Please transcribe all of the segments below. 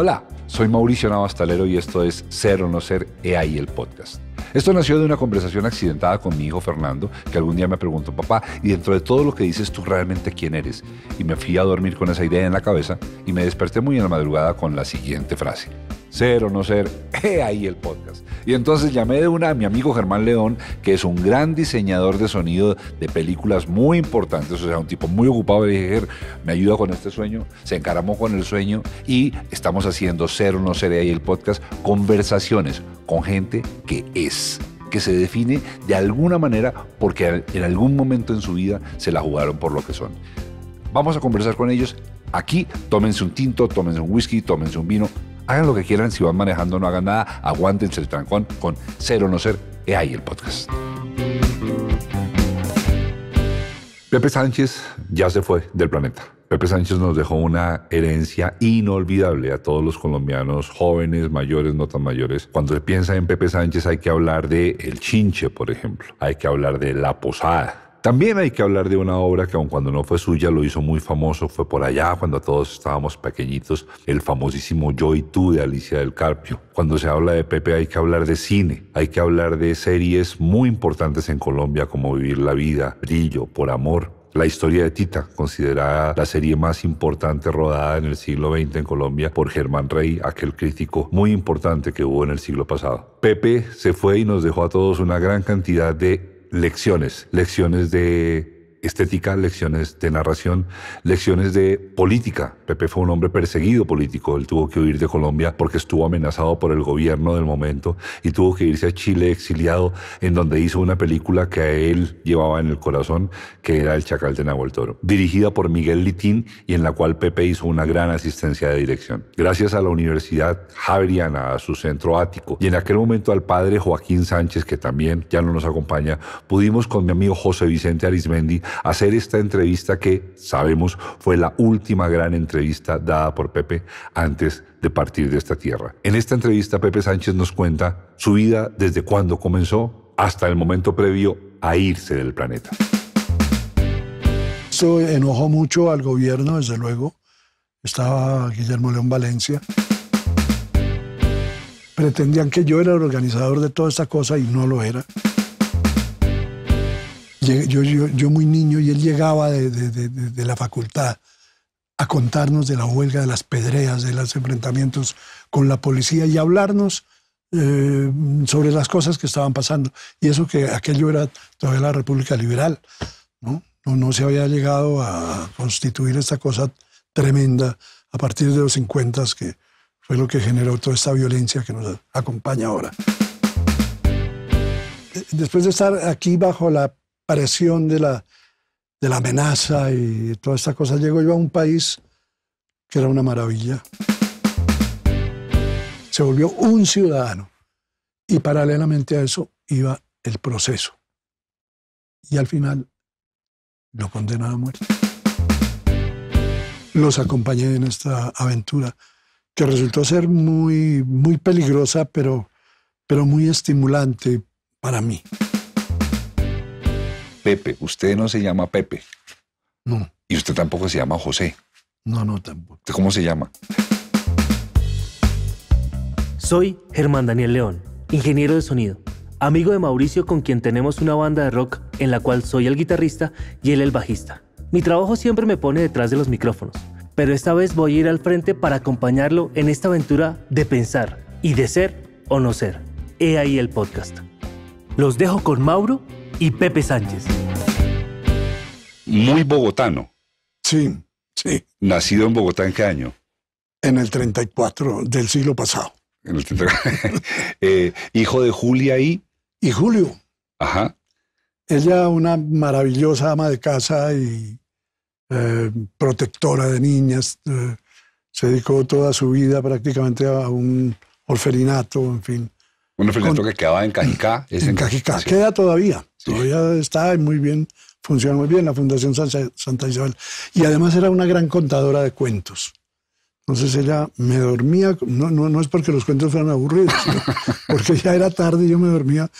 Hola, soy Mauricio Navastalero y esto es Ser o No Ser EAI, el podcast. Esto nació de una conversación accidentada con mi hijo Fernando, que algún día me preguntó, papá, y dentro de todo lo que dices, ¿tú realmente quién eres? Y me fui a dormir con esa idea en la cabeza y me desperté muy en la madrugada con la siguiente frase ser o no ser, he ahí el podcast. Y entonces llamé de una a mi amigo Germán León, que es un gran diseñador de sonido de películas muy importantes, o sea, un tipo muy ocupado. Le dije, me ayuda con este sueño, se encaramó con el sueño y estamos haciendo ser o no ser, ahí el podcast, conversaciones con gente que es que se define de alguna manera porque en algún momento en su vida se la jugaron por lo que son. Vamos a conversar con ellos aquí, tómense un tinto, tómense un whisky, tómense un vino, Hagan lo que quieran, si van manejando no hagan nada, aguántense el trancón con cero no ser. He ahí el podcast. Pepe Sánchez ya se fue del planeta. Pepe Sánchez nos dejó una herencia inolvidable a todos los colombianos, jóvenes, mayores, no tan mayores. Cuando se piensa en Pepe Sánchez hay que hablar de el chinche, por ejemplo. Hay que hablar de la posada también hay que hablar de una obra que aun cuando no fue suya lo hizo muy famoso, fue por allá cuando todos estábamos pequeñitos, el famosísimo Yo y tú de Alicia del Carpio. Cuando se habla de Pepe hay que hablar de cine, hay que hablar de series muy importantes en Colombia como Vivir la Vida, Brillo, Por Amor, la historia de Tita, considerada la serie más importante rodada en el siglo XX en Colombia por Germán Rey, aquel crítico muy importante que hubo en el siglo pasado. Pepe se fue y nos dejó a todos una gran cantidad de lecciones, lecciones de estética, lecciones de narración, lecciones de política. Pepe fue un hombre perseguido político, él tuvo que huir de Colombia porque estuvo amenazado por el gobierno del momento y tuvo que irse a Chile exiliado, en donde hizo una película que a él llevaba en el corazón, que era El Chacal de Nahuel Toro, dirigida por Miguel Litín y en la cual Pepe hizo una gran asistencia de dirección. Gracias a la Universidad Javeriana, a su centro ático y en aquel momento al padre Joaquín Sánchez, que también ya no nos acompaña, pudimos con mi amigo José Vicente Arismendi hacer esta entrevista que, sabemos, fue la última gran entrevista dada por Pepe antes de partir de esta tierra. En esta entrevista Pepe Sánchez nos cuenta su vida desde cuando comenzó hasta el momento previo a irse del planeta. Eso enojó mucho al gobierno, desde luego. Estaba Guillermo León Valencia pretendían que yo era el organizador de toda esta cosa y no lo era. Yo, muy niño y él llegaba de, la facultad a contarnos de la huelga, de las pedreas, de los enfrentamientos con la policía y hablarnos eh, sobre las cosas que estaban pasando. Y eso que aquello era todavía la República Liberal, ¿no? No, no se había llegado a constituir esta cosa tremenda a partir de los 50 que fue lo que generó toda esta violencia que nos acompaña ahora eh, después de estar aquí bajo la presión de la, amenaza y toda esta cosa, llego yo a un país que era una maravilla. Se volvió un ciudadano y paralelamente a eso iba el proceso. Y al final lo condenaba a muerte. Los acompañé en esta aventura que resultó ser muy, muy peligrosa, pero, pero muy estimulante para mí. Pepe, usted no se llama Pepe. No. Y usted tampoco se llama José. No, no, tampoco. cómo se llama? Soy Germán Daniel León, ingeniero de sonido, amigo de Mauricio con quien tenemos una banda de rock en la cual soy el guitarrista y él el bajista. Mi trabajo siempre me pone detrás de los micrófonos, pero esta vez voy a ir al frente para acompañarlo en esta aventura de pensar y de ser o no ser. He ahí el podcast. Los dejo con Mauro y Pepe Sánchez. Muy bogotano. Sí, sí. Nacido en Bogotá en qué año? En el 34 del siglo pasado. En el 34. Eh, hijo de Julia y... Y Julio. Ajá. Ella una maravillosa ama de casa y eh, protectora de niñas. Eh, se dedicó toda su vida prácticamente a un orfelinato, en fin. Un orfelinato que quedaba en Cajicá. Es en, Cajicá. Queda todavía todavía está muy bien, funciona muy bien la Fundación Santa Isabel. Y además era una gran contadora de cuentos. Entonces ella me dormía, no, no, es porque los cuentos fueran aburridos, porque ya era tarde y yo me dormía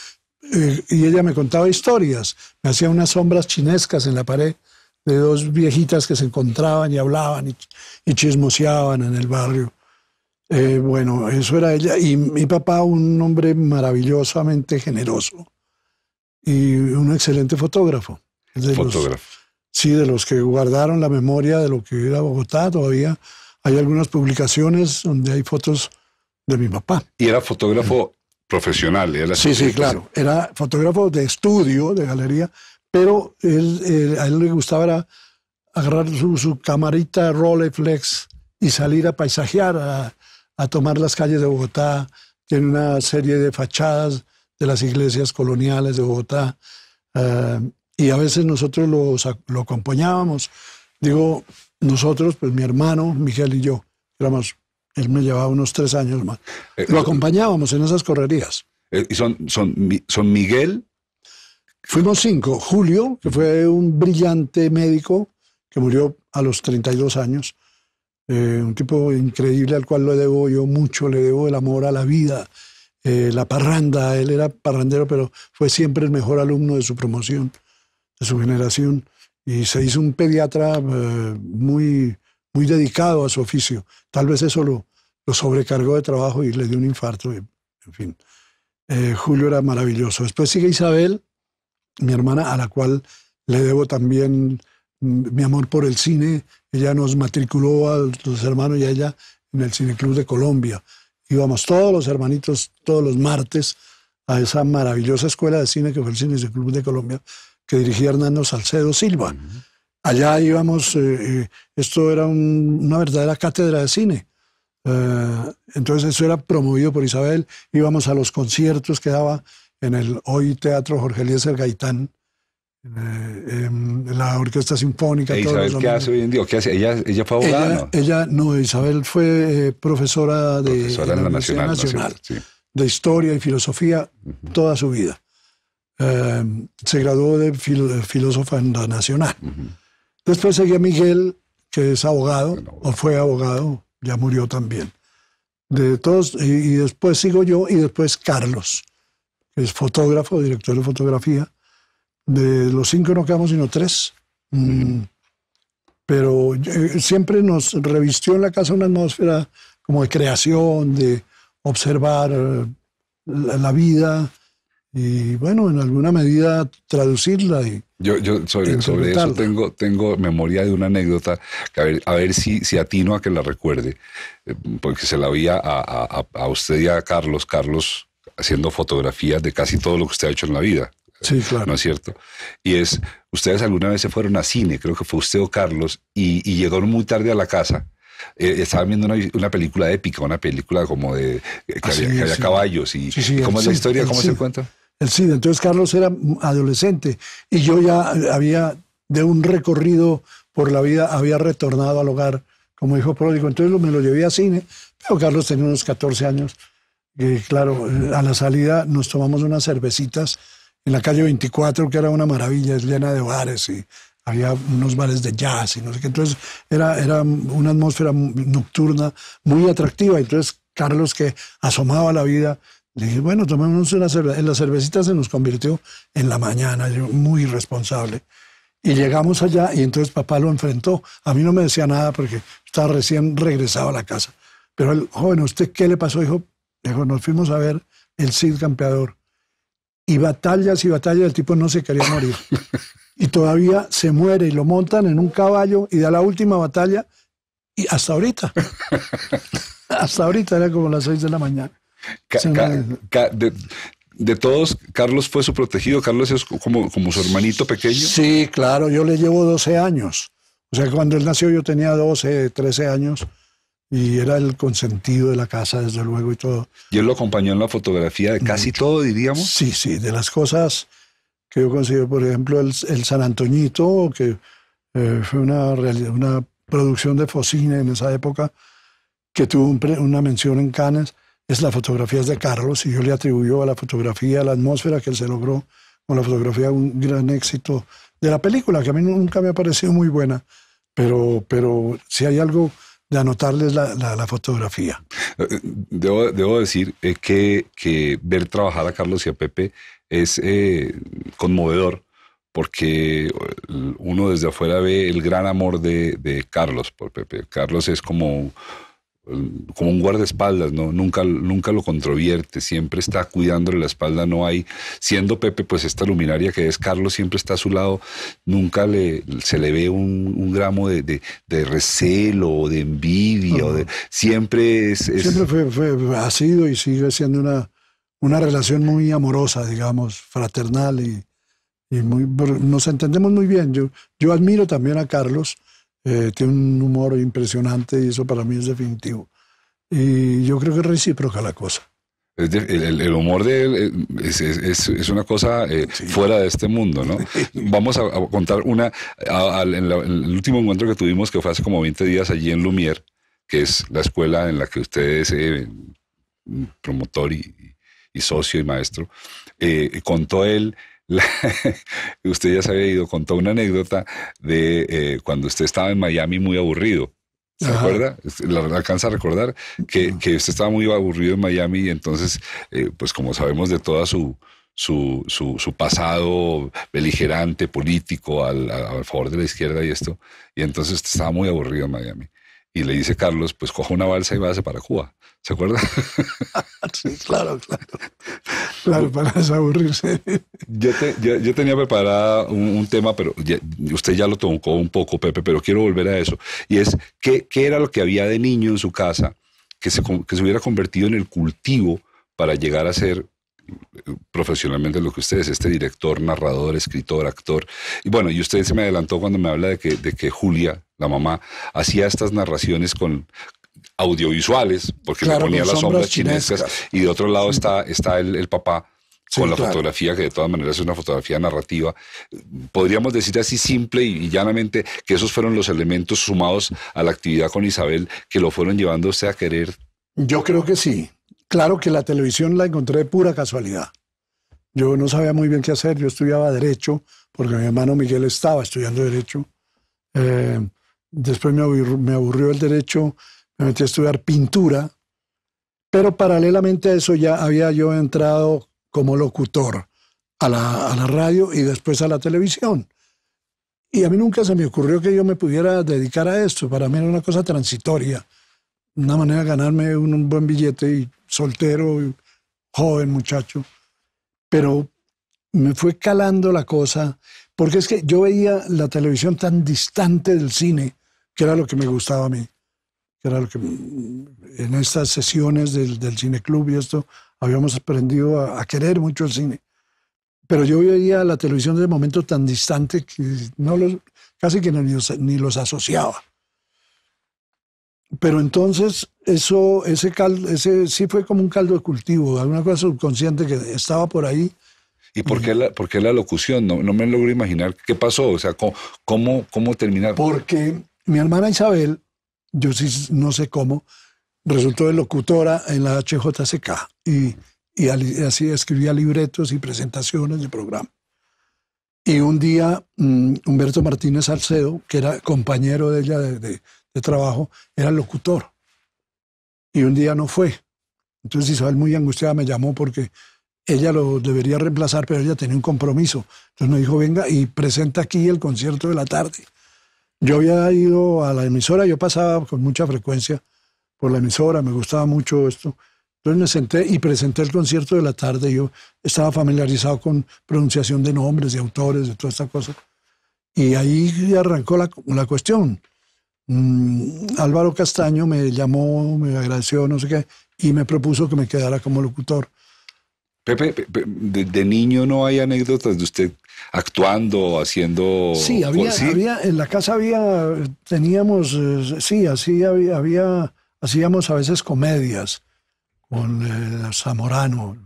eh, y ella me contaba historias, me hacía unas sombras chinescas en la pared de dos viejitas que se encontraban y hablaban y, chismoseaban en el barrio. Eh, bueno, eso era ella. Y mi papá, un hombre maravillosamente generoso, y un excelente fotógrafo. fotógrafo. sí, de los que guardaron la memoria de lo que era Bogotá todavía. Hay algunas publicaciones donde hay fotos de mi papá. Y era fotógrafo profesional, era Sí, sí, claro. Era fotógrafo de estudio, de galería, pero él, a él le gustaba era agarrar su, camarita Rolleiflex y salir a paisajear, a, a tomar las calles de Bogotá. Tiene una serie de fachadas de las iglesias coloniales de Bogotá. Eh, y a veces nosotros lo acompañábamos. Digo, nosotros, pues mi hermano, Miguel y yo, éramos, él me llevaba unos tres años más. Eh, lo eh, acompañábamos en esas correrías. ¿Y son, son, son Miguel? Fuimos cinco. Julio, que fue un brillante médico que murió a los 32 años. un tipo increíble al cual le debo yo mucho, le debo el amor a la vida, eh, la parranda, él era parrandero, pero fue siempre el mejor alumno de su promoción, de su generación, y se hizo un pediatra eh, muy, muy dedicado a su oficio. Tal vez eso lo, sobrecargó de trabajo y le dio un infarto, en fin. Eh, Julio era maravilloso. Después sigue Isabel, mi hermana, a la cual le debo también mm, mi amor por el cine. Ella nos matriculó a los hermanos y a ella en el Cineclub de Colombia íbamos todos los hermanitos todos los martes a esa maravillosa escuela de cine que fue el Cine del Club de Colombia, que dirigía Hernando Salcedo Silva. Allá íbamos, eh, eh, esto era una verdadera cátedra de cine. Eh, entonces eso era promovido por Isabel, íbamos a los conciertos que daba en el hoy Teatro Jorge El Gaitán, eh, la orquesta sinfónica. y e Isabel qué hace hoy en ¿Qué hace? ¿Ella, fue abogada? no, Isabel fue eh, profesora de la, Nacional, de Historia y Filosofía toda su vida. Eh, se graduó de, eh, filósofa en la Nacional. Después seguía Miguel, que es abogado, o fue abogado, ya murió también. De todos, y después sigo yo, y después Carlos, que es fotógrafo, director de fotografía de los cinco no quedamos sino tres. Mm. pero eh, siempre nos revistió en la casa una atmósfera como de creación, de observar eh, la, vida y bueno, en alguna medida traducirla y, yo, sobre, eso tengo, tengo memoria de una anécdota, que a ver, si, si atino a que la recuerde, eh, porque se la había a, a, usted y a Carlos, Carlos, haciendo fotografías de casi todo lo que usted ha hecho en la vida. Sí, claro. ¿No es cierto? Y es, ustedes alguna vez se fueron a cine, creo que fue usted o Carlos, y, llegaron muy tarde a la casa. Eh, estaban viendo una, película épica, una película como de eh, ah, caballos y sí, cómo es la historia, cómo se cuenta. El cine. Entonces Carlos era adolescente y yo ya había de un recorrido por la vida había retornado al hogar como hijo pródigo. Entonces me lo llevé a cine, pero Carlos tenía unos 14 años. y claro, a la salida nos tomamos unas cervecitas en la calle 24, que era una maravilla, es llena de bares y había unos bares de jazz y no sé qué. Entonces era, era una atmósfera nocturna muy atractiva. Entonces Carlos, que asomaba la vida, le dije, bueno, tomemos una cerveza. La cervecita se nos convirtió en la mañana, muy irresponsable. Y llegamos allá y entonces papá lo enfrentó. A mí no me decía nada porque estaba recién regresado a la casa. Pero el joven, ¿usted qué le pasó? Dijo, dijo nos fuimos a ver el Cid Campeador y batallas y batallas, el tipo no se quería morir. y todavía se muere y lo montan en un caballo y da la última batalla y hasta ahorita. hasta ahorita era como las seis de la mañana. de, todos, Carlos fue su protegido. Carlos es como, como su hermanito pequeño. Sí, claro, yo le llevo 12 años. O sea, cuando él nació yo tenía 12, 13 años y era el consentido de la casa, desde luego, y todo. ¿Y él lo acompañó en la fotografía de casi todo, diríamos? Sí, sí, de las cosas que yo considero, por ejemplo, el, San Antoñito, que eh, fue una, una producción de Focine en esa época, que tuvo una mención en Cannes, es la fotografía de Carlos, y yo le atribuyo a la fotografía, a la atmósfera que él se logró con la fotografía, un gran éxito de la película, que a mí nunca me ha parecido muy buena, pero, pero si hay algo de anotarles la, fotografía. Eh, eh, debo, decir eh, que, ver trabajar a Carlos y a Pepe es conmovedor porque uno desde afuera ve el gran amor de, de Carlos por Pepe. Carlos es como como un guardaespaldas, ¿no? Nunca, nunca lo controvierte, siempre está cuidándole la espalda, no hay, siendo Pepe pues esta luminaria que es Carlos, siempre está a su lado, nunca le, se le ve un, gramo de, de, de, recelo o de envidia, siempre es... Siempre ha sido y sigue siendo una, una relación muy amorosa, digamos, fraternal y, y muy, nos entendemos muy bien. Yo, yo admiro también a Carlos eh, tiene un humor impresionante y eso para mí es definitivo. Y yo creo que es recíproca la cosa. El, humor de él eh, es, una cosa eh, fuera de este mundo, ¿no? Vamos a, contar una, en, el último encuentro que tuvimos, que fue hace como 20 días allí en Lumière, que es la escuela en la que usted es promotor y, socio y maestro, contó él usted ya se había ido, contó una anécdota de eh, cuando usted estaba en Miami muy aburrido. ¿Se acuerda? La, alcanza a recordar que, usted estaba muy aburrido en Miami y entonces, eh, pues como sabemos de toda su, su, su, su pasado beligerante político al, favor de la izquierda y esto, y entonces estaba muy aburrido en Miami y le dice Carlos, pues coja una balsa y váyase para Cuba. ¿Se acuerda? sí, claro, claro. Claro, para aburrirse Yo, tenía preparada un, tema, pero usted ya lo tocó un poco, Pepe, pero quiero volver a eso. Y es, ¿qué, era lo que había de niño en su casa que se, que se hubiera convertido en el cultivo para llegar a ser profesionalmente lo que usted es, este director, narrador, escritor, actor. Y bueno, y usted se me adelantó cuando me habla de que, Julia, la mamá, hacía estas narraciones con audiovisuales, porque le ponía las sombras, chinescas, y de otro lado está, está el, papá con la fotografía, que de todas maneras es una fotografía narrativa. Podríamos decir así simple y llanamente que esos fueron los elementos sumados a la actividad con Isabel que lo fueron llevando a querer. Yo creo que sí, Claro que la televisión la encontré de pura casualidad. Yo no sabía muy bien qué hacer, yo estudiaba derecho, porque mi hermano Miguel estaba estudiando derecho. Eh, después me aburrió, el derecho, me metí a estudiar pintura, pero paralelamente a eso ya había yo entrado como locutor a la, radio y después a la televisión. Y a mí nunca se me ocurrió que yo me pudiera dedicar a esto. Para mí era una cosa transitoria, una manera de ganarme un buen billete y soltero, joven muchacho, pero me fue calando la cosa, porque es que yo veía la televisión tan distante del cine, que era lo que me gustaba a mí, que era lo que en estas sesiones del, cine club y esto, habíamos aprendido a, querer mucho el cine pero yo veía la televisión de momento tan distante que no casi que ni ni los asociaba pero entonces eso, ese caldo, ese sí fue como un caldo de cultivo, alguna cosa subconsciente que estaba por ahí. ¿Y por qué la, la locución? No, no, me logro imaginar qué pasó, o sea, ¿cómo, cómo, terminar? Porque mi hermana Isabel, yo sí no sé cómo, resultó de locutora en la HJCK y, y así escribía libretos y presentaciones de programa. Y un día, mm, Humberto Martínez Salcedo, que era compañero de ella de, de trabajo, era locutor. Y un día no fue. Entonces Isabel muy angustiada me llamó porque ella lo debería reemplazar, pero ella tenía un compromiso. Entonces me dijo, venga y presenta aquí el concierto de la tarde. Yo había ido a la emisora, yo pasaba con mucha frecuencia por la emisora, me gustaba mucho esto. Entonces me senté y presenté el concierto de la tarde. Yo estaba familiarizado con pronunciación de nombres, de autores, de toda esta cosa. Y ahí arrancó la, la cuestión. Mm, Álvaro Castaño me llamó, me agradeció, no sé qué, y me propuso que me quedara como locutor. Pepe, de, niño no hay anécdotas de usted actuando, haciendo... Sí, había, en la casa había, teníamos, eh, sí, así había, hacíamos a veces comedias con eh, Zamorano,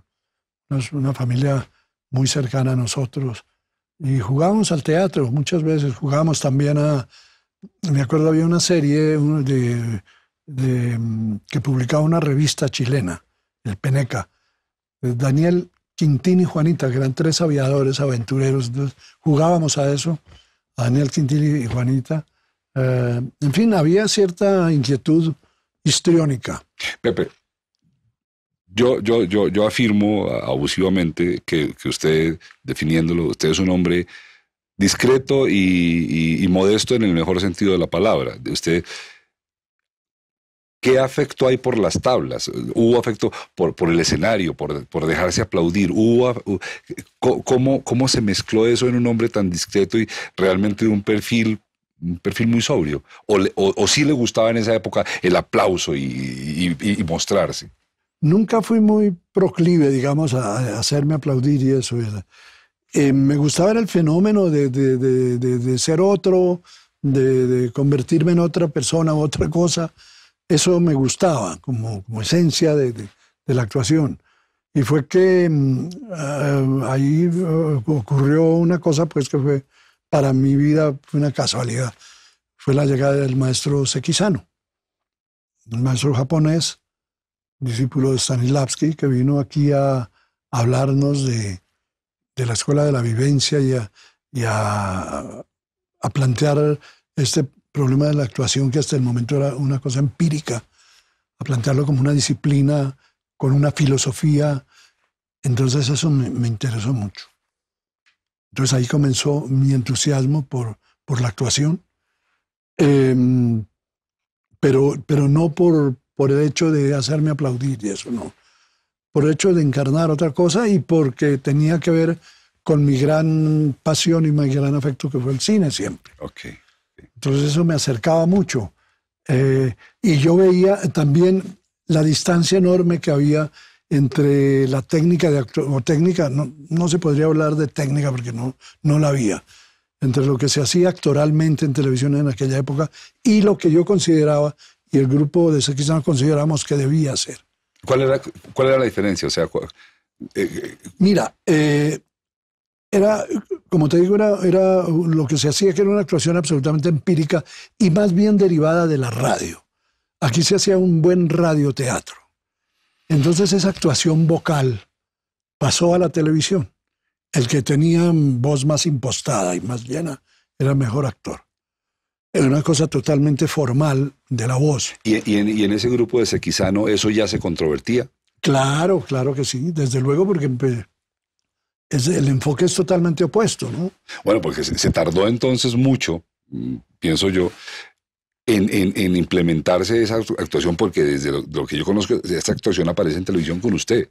una familia muy cercana a nosotros. Y jugábamos al teatro muchas veces, jugábamos también a, me acuerdo había una serie mm, que publicaba una revista chilena, el Peneca. Eh, Daniel Quintini, y Juanita, que eran tres aviadores, aventureros, jugábamos a eso, a Daniel Quintini y Juanita. Eh, en fin, había cierta inquietud histriónica. Pepe, yo, yo, yo, afirmo abusivamente que, que usted, definiéndolo, usted es un hombre discreto y, modesto en el mejor sentido de la palabra. Usted, ¿qué afecto hay por las tablas? ¿Hubo afecto por, el escenario, por, dejarse aplaudir? cómo, ¿Cómo se mezcló eso en un hombre tan discreto y realmente de un perfil un perfil muy sobrio. O, sí le gustaba en esa época el aplauso y, mostrarse. Nunca fui muy proclive, digamos, a, a hacerme aplaudir y eso. Era. Eh, me gustaba el fenómeno de, ser otro, de, convertirme en otra persona, otra cosa. Eso me gustaba como, como esencia de, la actuación. Y fue que mm, eh, ahí eh, ocurrió una cosa pues que fue para mi vida fue una casualidad. Fue la llegada del maestro Sekizano, un maestro japonés, discípulo de Stanislavski, que vino aquí a hablarnos de, de la escuela de la vivencia y a, plantear este problema de la actuación que hasta el momento era una cosa empírica, a plantearlo como una disciplina, con una filosofía. Entonces eso me, interesó mucho. Entonces ahí comenzó mi entusiasmo por, por la actuación, em, pero, pero no por, por el hecho de hacerme aplaudir y eso no por hecho de encarnar otra cosa y porque tenía que ver con mi gran pasión y mi gran afecto que fue el cine siempre. Entonces eso me acercaba mucho. Eh, y yo veía también la distancia enorme que había entre la técnica de o técnica, no, se podría hablar de técnica porque no, no la había, entre lo que se hacía actoralmente en televisión en aquella época y lo que yo consideraba y el grupo de Sequizano consideramos que debía ser ¿Cuál era, cuál era la diferencia? O sea, eh, Mira, eh, era, como te digo, era, lo que se hacía que era una actuación absolutamente empírica y más bien derivada de la radio. Aquí se hacía un buen radioteatro. Entonces esa actuación vocal pasó a la televisión. El que tenía voz más impostada y más llena era mejor actor. Era una cosa totalmente formal de la voz. ¿Y, en, ese grupo de Sequizano eso ya se controvertía? Claro, claro que sí, desde luego, porque pues, es, el enfoque es totalmente opuesto, ¿no? Bueno, porque se, tardó entonces mucho, mm, pienso yo, en, implementarse esa actuación, porque desde lo, que yo conozco, esta actuación aparece en televisión con usted.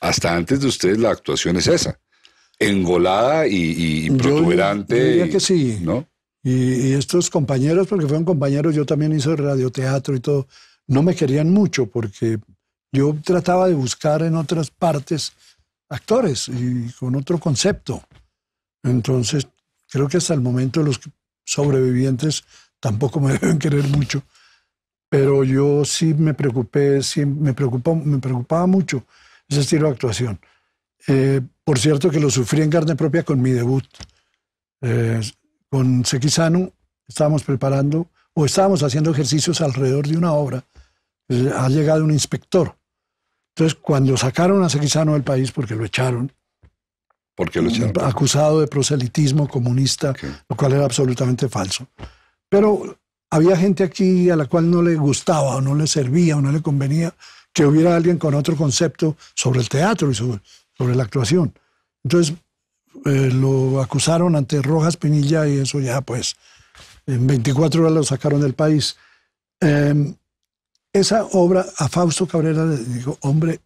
Hasta antes de ustedes la actuación es esa, engolada y, protuberante. que sí. ¿no? Y, estos compañeros, porque fueron compañeros, yo también hice radioteatro y todo, no me querían mucho porque yo trataba de buscar en otras partes actores y con otro concepto. Entonces, creo que hasta el momento los sobrevivientes tampoco me deben querer mucho, pero yo sí me preocupé, sí me, preocupó, me preocupaba mucho ese estilo de actuación. Eh, por cierto que lo sufrí en carne propia con mi debut. Eh, con Sequizano estábamos preparando o estábamos haciendo ejercicios alrededor de una obra. Eh, ha llegado un inspector. Entonces, cuando sacaron a Sequizano del país, porque lo echaron, porque lo eh, acusado de proselitismo comunista, lo cual era absolutamente falso. Pero había gente aquí a la cual no le gustaba o no le servía o no le convenía que hubiera alguien con otro concepto sobre el teatro y sobre la actuación. Entonces eh, lo acusaron ante Rojas Pinilla y eso ya pues en 24 horas lo sacaron del país. Em, esa obra a Fausto Cabrera le dijo, hombre,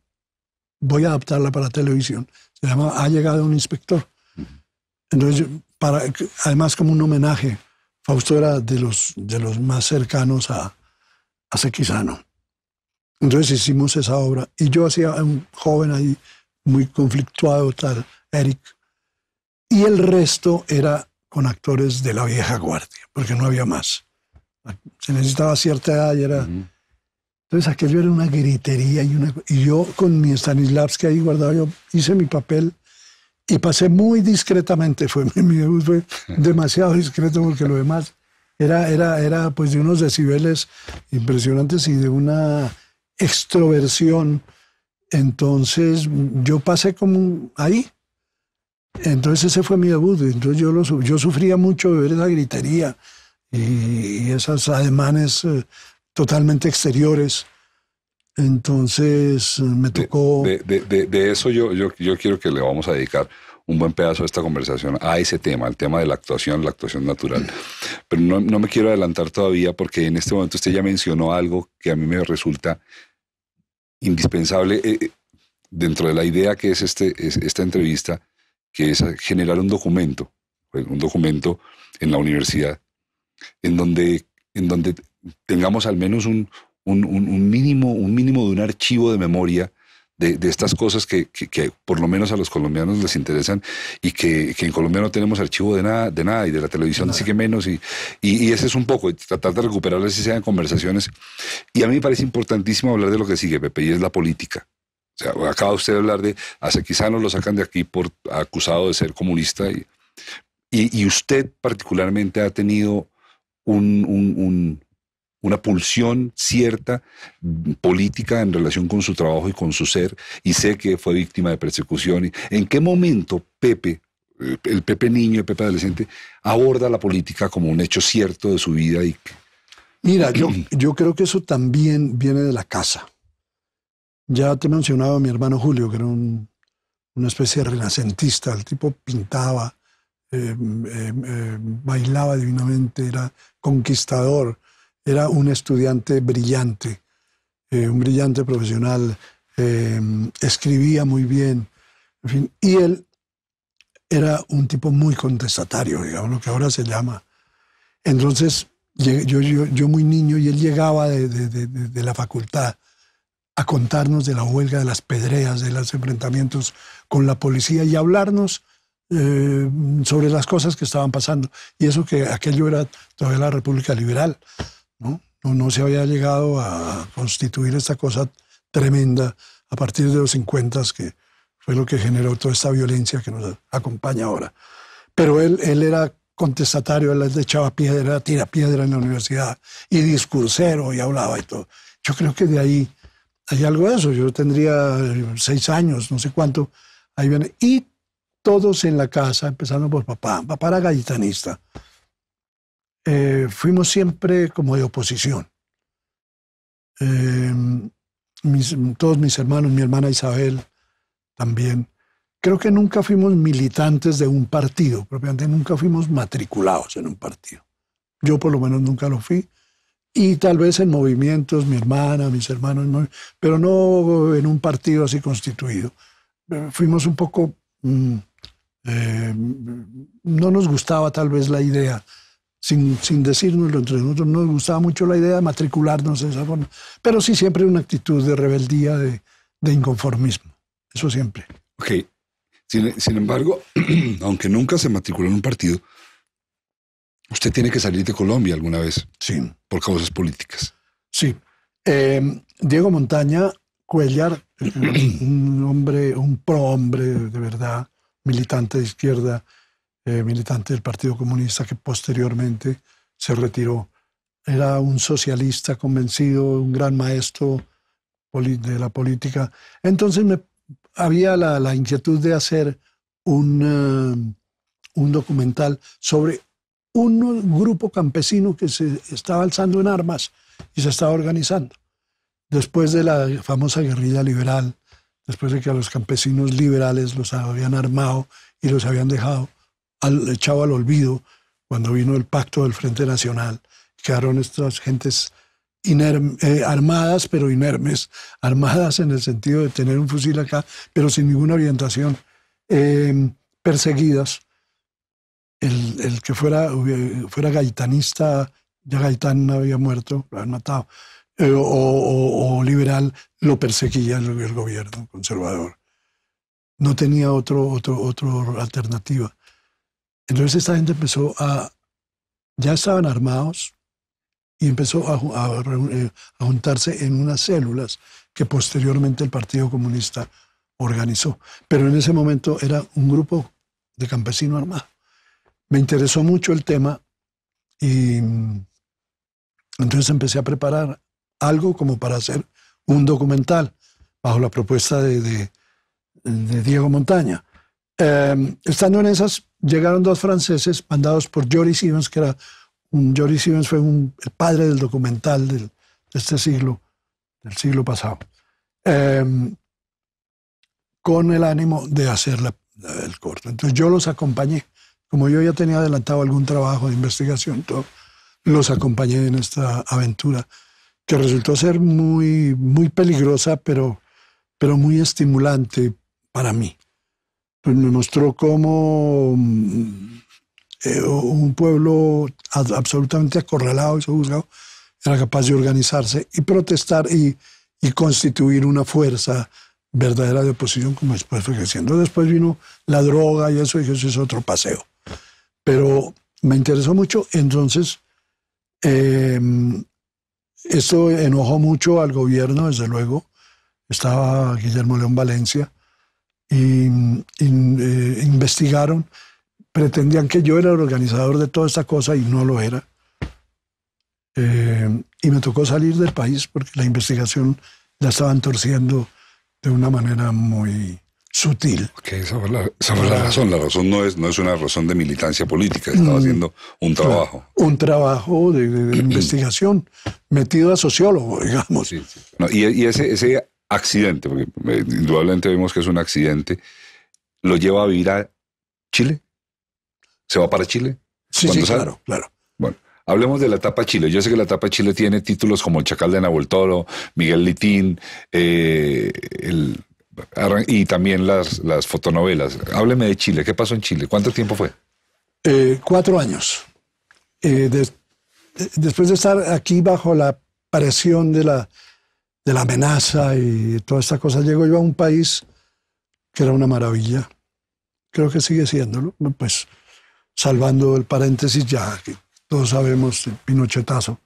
voy a adaptarla para televisión. Se llama Ha llegado un inspector. Entonces, para, además como un homenaje, Fausto era de los, de los más cercanos a, a Sequizano. Entonces hicimos esa obra y yo hacía un joven ahí muy conflictuado, tal, Eric, y el resto era con actores de la vieja guardia, porque no había más. Se necesitaba cierta edad y era... Entonces aquello era una gritería y, una, y yo con mi Stanislavski ahí guardado, yo hice mi papel y pasé muy discretamente, fue mi debut fue demasiado discreto porque lo demás era, era, era pues de unos decibeles impresionantes y de una extroversión. Entonces yo pasé como ahí, entonces ese fue mi debut. Entonces yo, yo sufría mucho de ver esa gritería y, esos ademanes eh, totalmente exteriores. Entonces eh, me tocó... De, eso yo, yo, quiero que le vamos a dedicar un buen pedazo de esta conversación a ese tema, el tema de la actuación, la actuación natural. Pero no, me quiero adelantar todavía porque en este momento usted ya mencionó algo que a mí me resulta indispensable eh, dentro de la idea que es este, es esta entrevista que es generar un documento, pues, un documento en la universidad, en donde, en donde tengamos al menos un, mínimo, un mínimo de un archivo de memoria de, estas cosas que, por lo menos a los colombianos les interesan y que, en Colombia no tenemos archivo de nada, de nada y de la televisión así que menos. Y, ese es un poco, tratar de recuperarlas si sean conversaciones. Y a mí me parece importantísimo hablar de lo que sigue, Pepe, y es la política acaba usted de hablar de no lo sacan de aquí por acusado de ser comunista. Y, y, usted particularmente ha tenido una pulsión cierta política en relación con su trabajo y con su ser, y sé que fue víctima de persecución. ¿En qué momento Pepe, eh, el Pepe niño, el Pepe adolescente, aborda la política como un hecho cierto de su vida? Y... Mira, yo, yo creo que eso también viene de la casa. Ya te he mencionado a mi hermano Julio, que era una especie de renacentista. El tipo pintaba, em, em, em, bailaba divinamente, era conquistador, era un estudiante brillante, eh, un brillante profesional, escribía muy bien. En fin, y él era un tipo muy contestatario, digamos, lo que ahora se llama. Entonces, yo, muy niño y él llegaba de la facultad a contarnos de la huelga, de las pedreas, de los enfrentamientos con la policía y hablarnos eh, sobre las cosas que estaban pasando. Y eso que aquello era todavía la República Liberal, ¿no? No, se había llegado a constituir esta cosa tremenda a partir de los 50 que fue lo que generó toda esta violencia que nos acompaña ahora. Pero él, él era contestatario, él le echaba piedra, tira piedra en la universidad y discursero y hablaba y todo. Yo creo que de ahí hay algo de eso. Yo tendría eh, seis años, no sé cuánto. Ahí viene. Y todos en la casa, empezando por papá. Papá era gallitanista. Eh, fuimos siempre como de oposición. Eh, todos mis hermanos, mi hermana Isabel también. Creo que nunca fuimos militantes de un partido, propiamente nunca fuimos matriculados en un partido. Yo por lo menos nunca lo fui y tal vez en movimientos, mi hermana, mis hermanos, pero no en un partido así constituido. Fuimos un poco, mm, eh, no nos gustaba tal vez la idea, sin, sin decirnoslo entre nosotros, no nos gustaba mucho la idea de matricularnos de esa forma, pero sí siempre una actitud de rebeldía, de, inconformismo, eso siempre. Ok, sin embargo, aunque nunca se matriculó en un partido, Usted tiene que salir de Colombia alguna vez. Sí. Por causas políticas. Sí. Eh, Diego Montaña Cuellar, un hombre, un prohombre de verdad, militante de izquierda, eh, militante del Partido Comunista que posteriormente se retiró. Era un socialista convencido, un gran maestro de la política. Entonces me, había la, inquietud de hacer un, eh, un documental sobre un grupo campesino que se estaba alzando en armas y se estaba organizando. Después de la famosa guerrilla liberal, después de que a los campesinos liberales los habían armado y los habían dejado al, echado al olvido cuando vino el pacto del Frente Nacional, quedaron estas gentes eh, armadas, pero inermes, armadas en el sentido de tener un fusil acá, pero sin ninguna orientación, eh, perseguidas el, que fuera, fuera gaitanista, ya Gaitán había muerto, lo habían matado, eh, o, liberal, lo perseguía el, gobierno conservador. No tenía otro, otro, otro alternativa. Entonces esta gente empezó a, ya estaban armados y empezó eh, a juntarse en unas células que posteriormente el Partido Comunista organizó. Pero en ese momento era un grupo de campesinos armados me interesó mucho el tema y mm, entonces empecé a preparar algo como para hacer un documental bajo la propuesta de, Diego Montaña. Em, estando en esas, llegaron dos franceses mandados por Joris Evans, que era un, Joris fue un, el padre del documental del, de este siglo, del siglo pasado, em, con el ánimo de hacer el corto. Entonces yo los acompañé como yo ya tenía adelantado algún trabajo de investigación, los acompañé en esta aventura que resultó ser muy, muy peligrosa, pero, pero muy estimulante para mí. Pues me mostró cómo mm, eh, un pueblo absolutamente acorralado y sojuzgado era capaz de organizarse y protestar y, constituir una fuerza verdadera de oposición como después fue creciendo. Después vino la droga y eso, y eso es otro paseo. Pero me interesó mucho, entonces em, esto enojó mucho al gobierno, desde luego. Estaba Guillermo León Valencia y, eh, investigaron, pretendían que yo era el organizador de toda esta cosa y no lo era. Em, y me tocó salir del país porque la investigación la estaban torciendo de una manera muy, sutil. esa fue, la, razón. La razón no es, no es una razón de militancia política, estaba mm, haciendo un trabajo. Un trabajo de, investigación metido a sociólogo, digamos. y, ese, accidente, porque eh, indudablemente vemos que es un accidente, lo lleva a vivir a Chile. ¿Se va para Chile? Sí, claro, claro. Bueno. Hablemos de la etapa Chile. Yo sé que la etapa Chile tiene títulos como El Chacal de Toro, Miguel Litín, eh, el y también las, fotonovelas. Hábleme de Chile. ¿Qué pasó en Chile? ¿Cuánto tiempo fue? Eh, cuatro años. Eh, después de estar aquí bajo la presión de la, de la amenaza y toda esta cosa, llego yo a un país que era una maravilla. Creo que sigue siendo. Pues salvando el paréntesis ya, que todos sabemos, pinochetazo.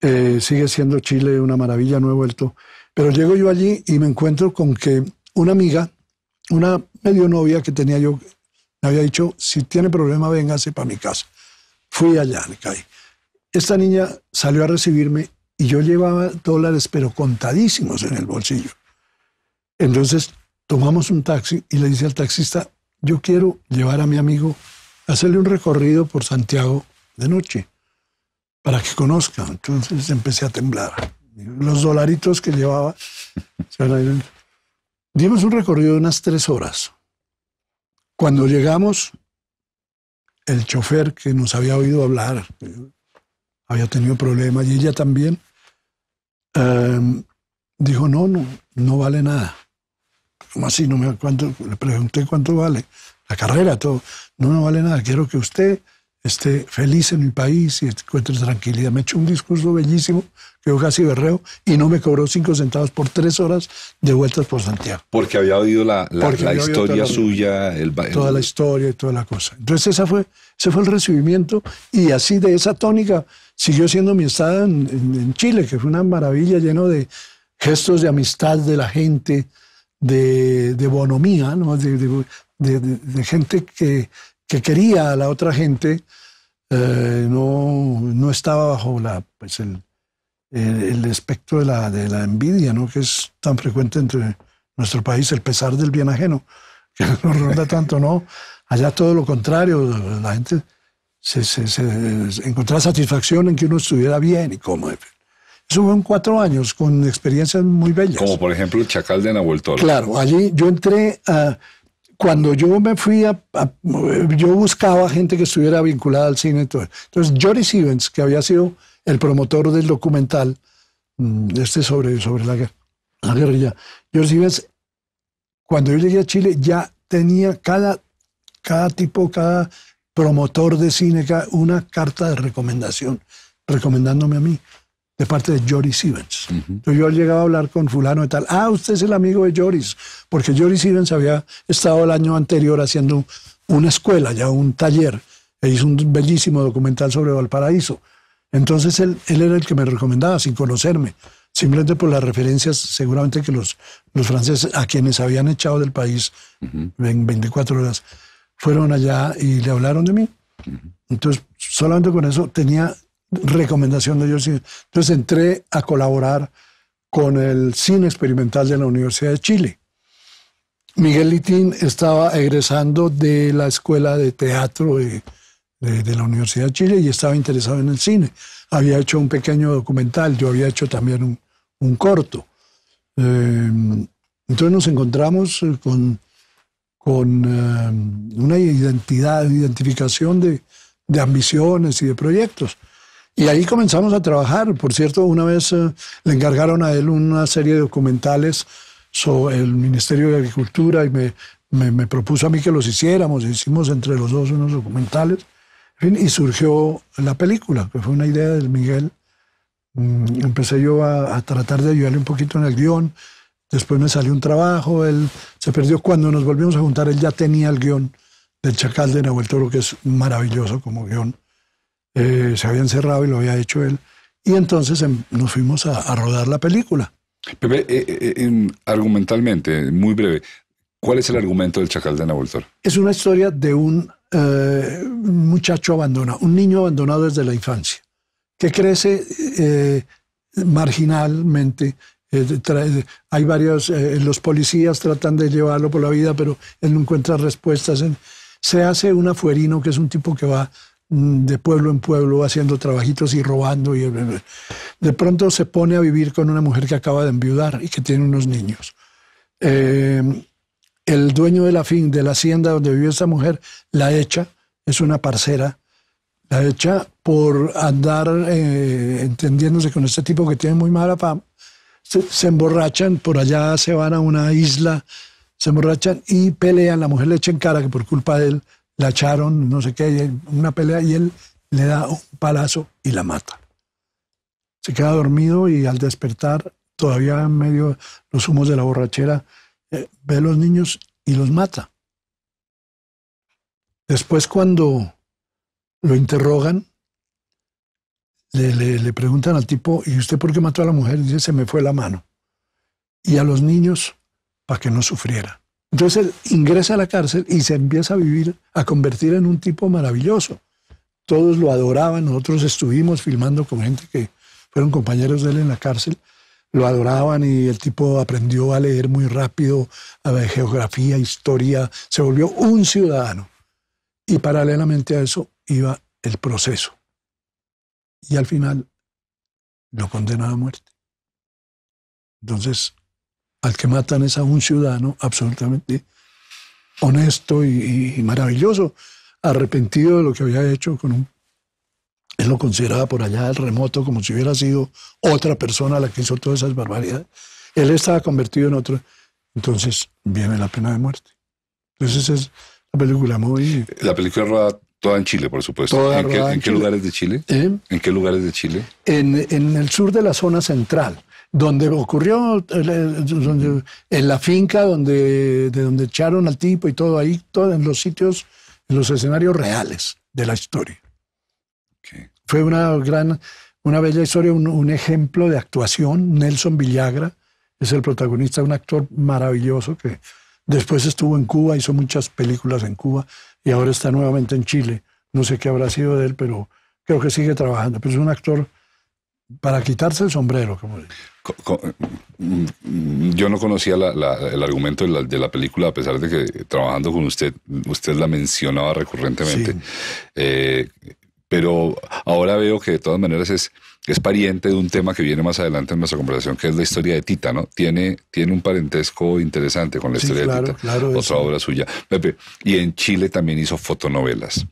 Eh, sigue siendo Chile una maravilla, no he vuelto. Pero llego yo allí y me encuentro con que una amiga, una medio novia que tenía yo, me había dicho, si tiene problema, véngase para mi casa. Fui allá, le caí. Esta niña salió a recibirme y yo llevaba dólares, pero contadísimos en el bolsillo. Entonces tomamos un taxi y le dice al taxista, yo quiero llevar a mi amigo, a hacerle un recorrido por Santiago de noche, para que conozca. Entonces empecé a temblar. Los dolaritos que llevaba. Dimos un recorrido de unas tres horas. Cuando llegamos, el chofer que nos había oído hablar eh, había tenido problemas y ella también, em, dijo, no, no, no vale nada. así? No me, Le pregunté cuánto vale. La carrera, todo. No, no vale nada. Quiero que usted esté feliz en mi país y encuentre tranquilidad. Me echó un discurso bellísimo que yo casi berreo y no me cobró cinco centavos por tres horas de vueltas por Santiago. Porque había oído la, la, historia suya. El, Toda la historia y toda la cosa. Entonces esa fue, ese fue el recibimiento y así de esa tónica siguió siendo mi estado en, Chile, que fue una maravilla lleno de gestos de amistad de la gente, de, bonomía, de, de gente que que quería a la otra gente eh, no, estaba bajo la, pues, el, el, espectro de la, envidia, ¿no? que es tan frecuente entre nuestro país, el pesar del bien ajeno, que nos ronda tanto, ¿no? Allá todo lo contrario, la gente se, se, encontraba satisfacción en que uno estuviera bien y cómo? Eso fue en cuatro años, con experiencias muy bellas. Como por ejemplo Chacal de Navolto Claro, allí yo entré a cuando yo me fui a, Yo buscaba gente que estuviera vinculada al cine. Todo. Entonces, Jory Stevens, que había sido el promotor del documental, mm, este sobre, sobre la, guerra, la guerrilla, Jory Stevens, cuando yo llegué a Chile, ya tenía cada, cada tipo, cada promotor de cine, una carta de recomendación, recomendándome a mí de parte de Joris Stevens. Entonces yo llegaba a hablar con fulano y tal, ah, usted es el amigo de Joris, porque Joris Stevens había estado el año anterior haciendo una escuela, ya un taller, e hizo un bellísimo documental sobre Valparaíso. Entonces él, era el que me recomendaba, sin conocerme, simplemente por las referencias seguramente que los, los franceses, a quienes habían echado del país en 24 horas, fueron allá y le hablaron de mí. Entonces, solamente con eso tenía recomendación de ellos. Entonces entré a colaborar con el Cine Experimental de la Universidad de Chile. Miguel Litín estaba egresando de la Escuela de Teatro de, la Universidad de Chile y estaba interesado en el cine. Había hecho un pequeño documental, yo había hecho también un, corto. Em, entonces nos encontramos eh, con, con em, una identidad, identificación de, de ambiciones y de proyectos. Y ahí comenzamos a trabajar. Por cierto, una vez eh, le encargaron a él una serie de documentales sobre el Ministerio de Agricultura y me, propuso a mí que los hiciéramos. Hicimos entre los dos unos documentales. fin, y surgió la película, que fue una idea del Miguel. Mm, empecé yo a, a, tratar de ayudarle un poquito en el guión. Después me salió un trabajo, él se perdió. Cuando nos volvimos a juntar, él ya tenía el guión del Chacal de Nahuel Toro, que es maravilloso como guión eh, se había encerrado y lo había hecho él. Y entonces em, nos fuimos a, rodar la película. Pepe, eh, eh, argumentalmente, muy breve, ¿cuál es el argumento del Chacal de Navoltor? Es una historia de un muchacho abandonado, un niño abandonado desde la infancia, que crece marginalmente hay varios, los policías tratan de llevarlo por la vida, pero él no encuentra respuestas. se hace un afuerino, que es un tipo que va Mm, de pueblo en pueblo haciendo trabajitos y robando. Y, eh, eh, eh. de pronto se pone a vivir con una mujer que acaba de enviudar y que tiene unos niños. el dueño de la fin, de la hacienda donde vivió esta mujer, la echa, es una parcera, la echa por andar entendiéndose con este tipo que tiene muy mala fama. Se, se, emborrachan, por allá se van a una isla, se emborrachan y pelean. La mujer le echa en cara que por culpa de él la echaron, no sé qué, una pelea y él le da un palazo y la mata. Se queda dormido y al despertar, todavía en medio de los humos de la borrachera, eh, ve a los niños y los mata. Después cuando lo interrogan, le, le, preguntan al tipo, ¿y usted por qué mató a la mujer? Y dice, se me fue la mano. Y a los niños, para que no sufriera. Entonces ingresa a la cárcel y se empieza a vivir, a convertir en un tipo maravilloso. Todos lo adoraban, nosotros estuvimos filmando con gente que fueron compañeros de él en la cárcel, lo adoraban y el tipo aprendió a leer muy rápido, a ver, geografía, historia, se volvió un ciudadano. Y paralelamente a eso iba el proceso. Y al final lo condenaba a muerte. Entonces, al que matan es a un ciudadano absolutamente honesto y, maravilloso, arrepentido de lo que había hecho con un... Él lo consideraba por allá el remoto como si hubiera sido otra persona la que hizo todas esas barbaridades. Él estaba convertido en otro. Entonces viene la pena de muerte. Entonces es la película muy... La película roda toda en Chile, por supuesto. ¿En, qué, lugares de Chile? ¿Eh? ¿En qué lugares de Chile? En, en el sur de la zona central donde ocurrió, en la finca donde, de donde echaron al tipo y todo ahí, todo en los sitios, en los escenarios reales de la historia. Fue una gran, una bella historia, un, ejemplo de actuación. Nelson Villagra es el protagonista, un actor maravilloso que después estuvo en Cuba, hizo muchas películas en Cuba y ahora está nuevamente en Chile. No sé qué habrá sido de él, pero creo que sigue trabajando. Pero es un actor para quitarse el sombrero, como dice. Mm, yo no conocía el argumento de la, película, a pesar de que trabajando con usted, usted la mencionaba recurrentemente. Eh, pero ahora veo que de todas maneras es, es pariente de un tema que viene más adelante en nuestra conversación, que es la historia de Tita, ¿no? Tiene, tiene un parentesco interesante con la historia de Tita, otra obra suya. y en Chile también hizo fotonovelas.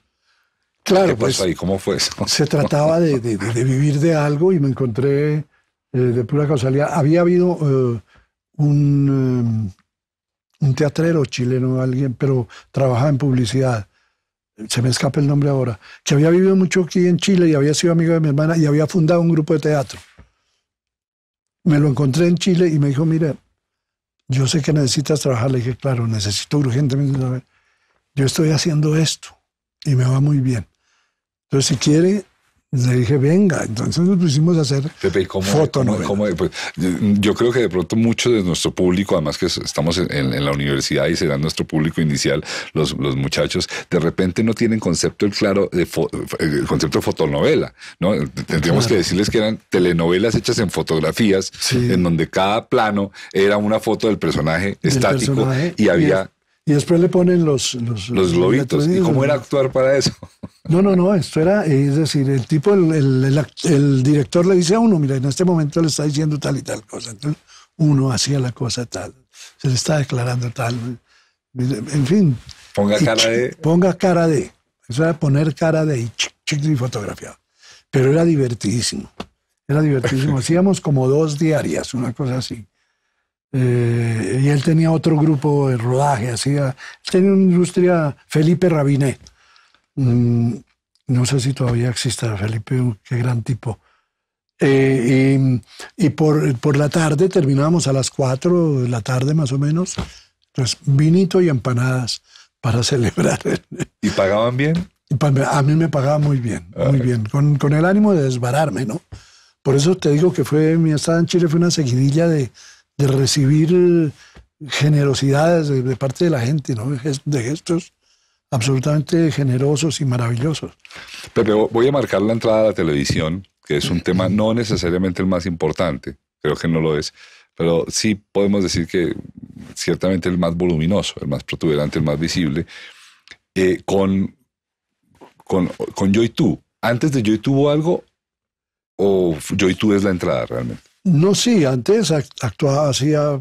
Claro, pues, ¿Cómo fue eso? Se trataba de, vivir de algo y me encontré eh, de pura causalidad. Había habido eh, un, eh, un, teatrero chileno, alguien, pero trabajaba en publicidad. Se me escapa el nombre ahora. Que había vivido mucho aquí en Chile y había sido amigo de mi hermana y había fundado un grupo de teatro. Me lo encontré en Chile y me dijo, mira, yo sé que necesitas trabajar. Le dije, claro, necesito urgentemente trabajar. Yo estoy haciendo esto y me va muy bien. Entonces, si quiere, le dije, venga, entonces nos pusimos a hacer eh, pues, yo creo que de pronto mucho de nuestro público, además que estamos en, la universidad y será nuestro público inicial, los, muchachos, de repente no tienen concepto claro de eh, el concepto de fotonovela. ¿no? Tendríamos que decirles que eran telenovelas hechas en fotografías, en donde cada plano era una foto del personaje estático y había y después le ponen los... Los, globitos. ¿Y cómo era actuar para eso? No, no, no, esto era, es decir, el tipo, el, director le dice a uno, mira, en este momento le está diciendo tal y tal cosa. Entonces uno hacía la cosa tal, se le está declarando tal. En fin. Ponga cara de... Ponga cara de. Eso era poner cara de y, fotografiar. y fotografiado. Pero era divertidísimo. Era divertidísimo. Hacíamos como dos diarias, una cosa así. Eh, y él tenía otro grupo de rodaje, hacía, tenía una industria, Felipe Rabinet mm, no sé si todavía exista Felipe, qué gran tipo. Eh, y, por, la tarde terminábamos a las cuatro de la tarde más o menos. Entonces, pues, vinito y empanadas para celebrar. ¿Y pagaban bien? A mí me pagaba muy bien, muy ah. bien, con, el ánimo de desbararme, ¿no? Por eso te digo que fue mi estada en Chile fue una seguidilla de, de recibir generosidades de, parte de la gente, ¿no? de gestos absolutamente generosos y maravillosos. Pero voy a marcar la entrada a la televisión, que es un tema no necesariamente el más importante, creo que no lo es, pero sí podemos decir que ciertamente el más voluminoso, el más protuberante, el más visible, eh, con, con, con Yo y Tú. ¿Antes de Yo y algo o Yo y Tú es la entrada realmente? No, sí, antes actuaba, hacía.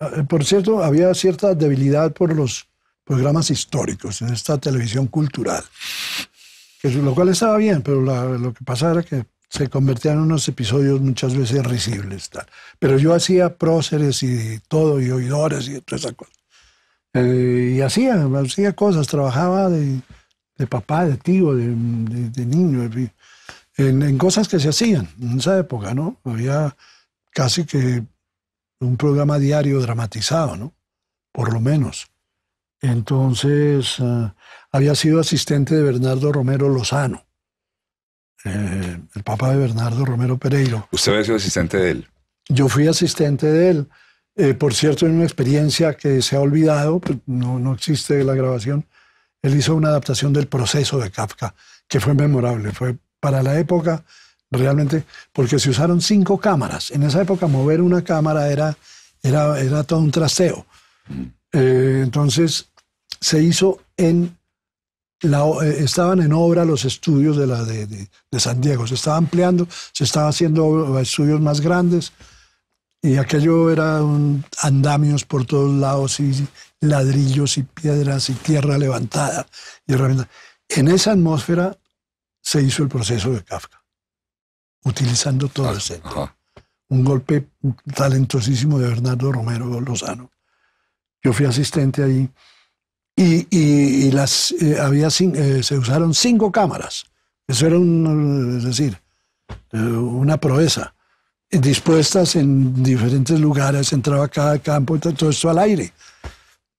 Eh, por cierto, había cierta debilidad por los programas históricos en esta televisión cultural, lo cual estaba bien, pero lo que pasaba era que se convertían en unos episodios muchas veces risibles. Tal. Pero yo hacía próceres y todo, y oidores y toda esa cosa. Eh, y hacía, hacía cosas, trabajaba de, papá, de tío, de, niño, en, en, cosas que se hacían en esa época, ¿no? Había casi que un programa diario dramatizado, ¿no? Por lo menos. Entonces, eh, había sido asistente de Bernardo Romero Lozano, eh, el papá de Bernardo Romero Pereiro. ¿Usted había sido asistente de él? Yo fui asistente de él. Eh, por cierto, en una experiencia que se ha olvidado, no, no existe la grabación, él hizo una adaptación del proceso de Kafka, que fue memorable. Fue para la época realmente, porque se usaron cinco cámaras. En esa época mover una cámara era, era, era todo un trasteo. Mm. Eh, entonces se hizo en... La, eh, estaban en obra los estudios de, la, de, San Diego, se estaba ampliando, se estaba haciendo estudios más grandes y aquello era andamios por todos lados y ladrillos y piedras y tierra levantada y En esa atmósfera se hizo el proceso de Kafka utilizando todo ah, el centro. Un golpe talentosísimo de Bernardo Romero Lozano. Yo fui asistente ahí y, y, las, eh, había, eh, se usaron cinco cámaras. Eso era, es decir, eh, una proeza. Dispuestas en diferentes lugares, entraba cada campo, todo esto al aire.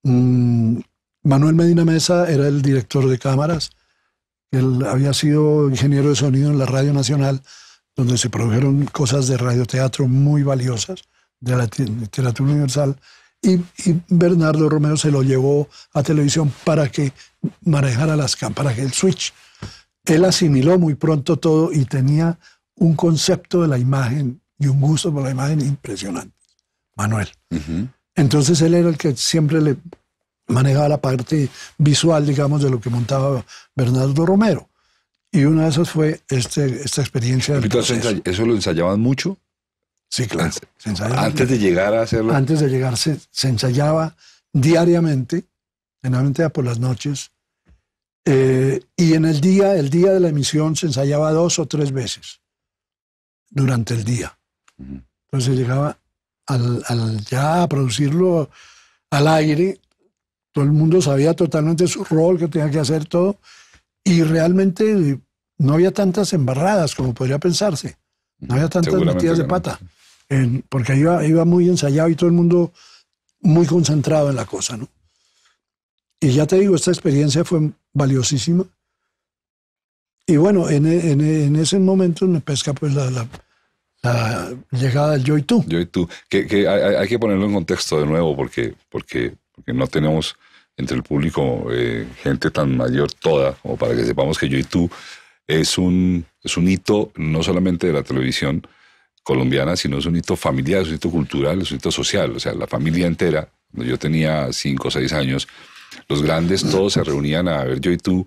Mm, Manuel Medina Mesa era el director de cámaras. Él había sido ingeniero de sonido en la Radio Nacional donde se produjeron cosas de radioteatro muy valiosas de la literatura universal. Y, Bernardo Romero se lo llevó a televisión para que manejara las cámaras, el switch. Él asimiló muy pronto todo y tenía un concepto de la imagen y un gusto por la imagen impresionante. Manuel. Entonces él era el que siempre le manejaba la parte visual, digamos, de lo que montaba Bernardo Romero. Y una de esas fue este, esta experiencia. de ¿Eso lo ensayaban mucho? Sí, claro. Antes, de llegar a hacerlo. Antes de llegar se, ensayaba diariamente, generalmente por las noches. Eh, y en el día, el día de la emisión, se ensayaba dos o tres veces durante el día. Entonces llegaba al, ya a producirlo al aire. Todo el mundo sabía totalmente su rol que tenía que hacer todo y realmente no había tantas embarradas como podría pensarse. No había tantas metidas de pata. En, porque iba, iba muy ensayado y todo el mundo muy concentrado en la cosa, ¿no? Y ya te digo, esta experiencia fue valiosísima. Y bueno, en, en, ese momento me pesca pues la, la, llegada del yo y tú. Yo y tú. Que, hay, hay, que ponerlo en contexto de nuevo porque, porque, porque no tenemos entre el público, eh, gente tan mayor toda, o para que sepamos que yo y tú es un, un hito no solamente de la televisión colombiana, sino es un hito familiar, es un hito cultural, es un hito social. O sea, la familia entera, yo tenía cinco o seis años, los grandes todos se reunían a ver yo y tú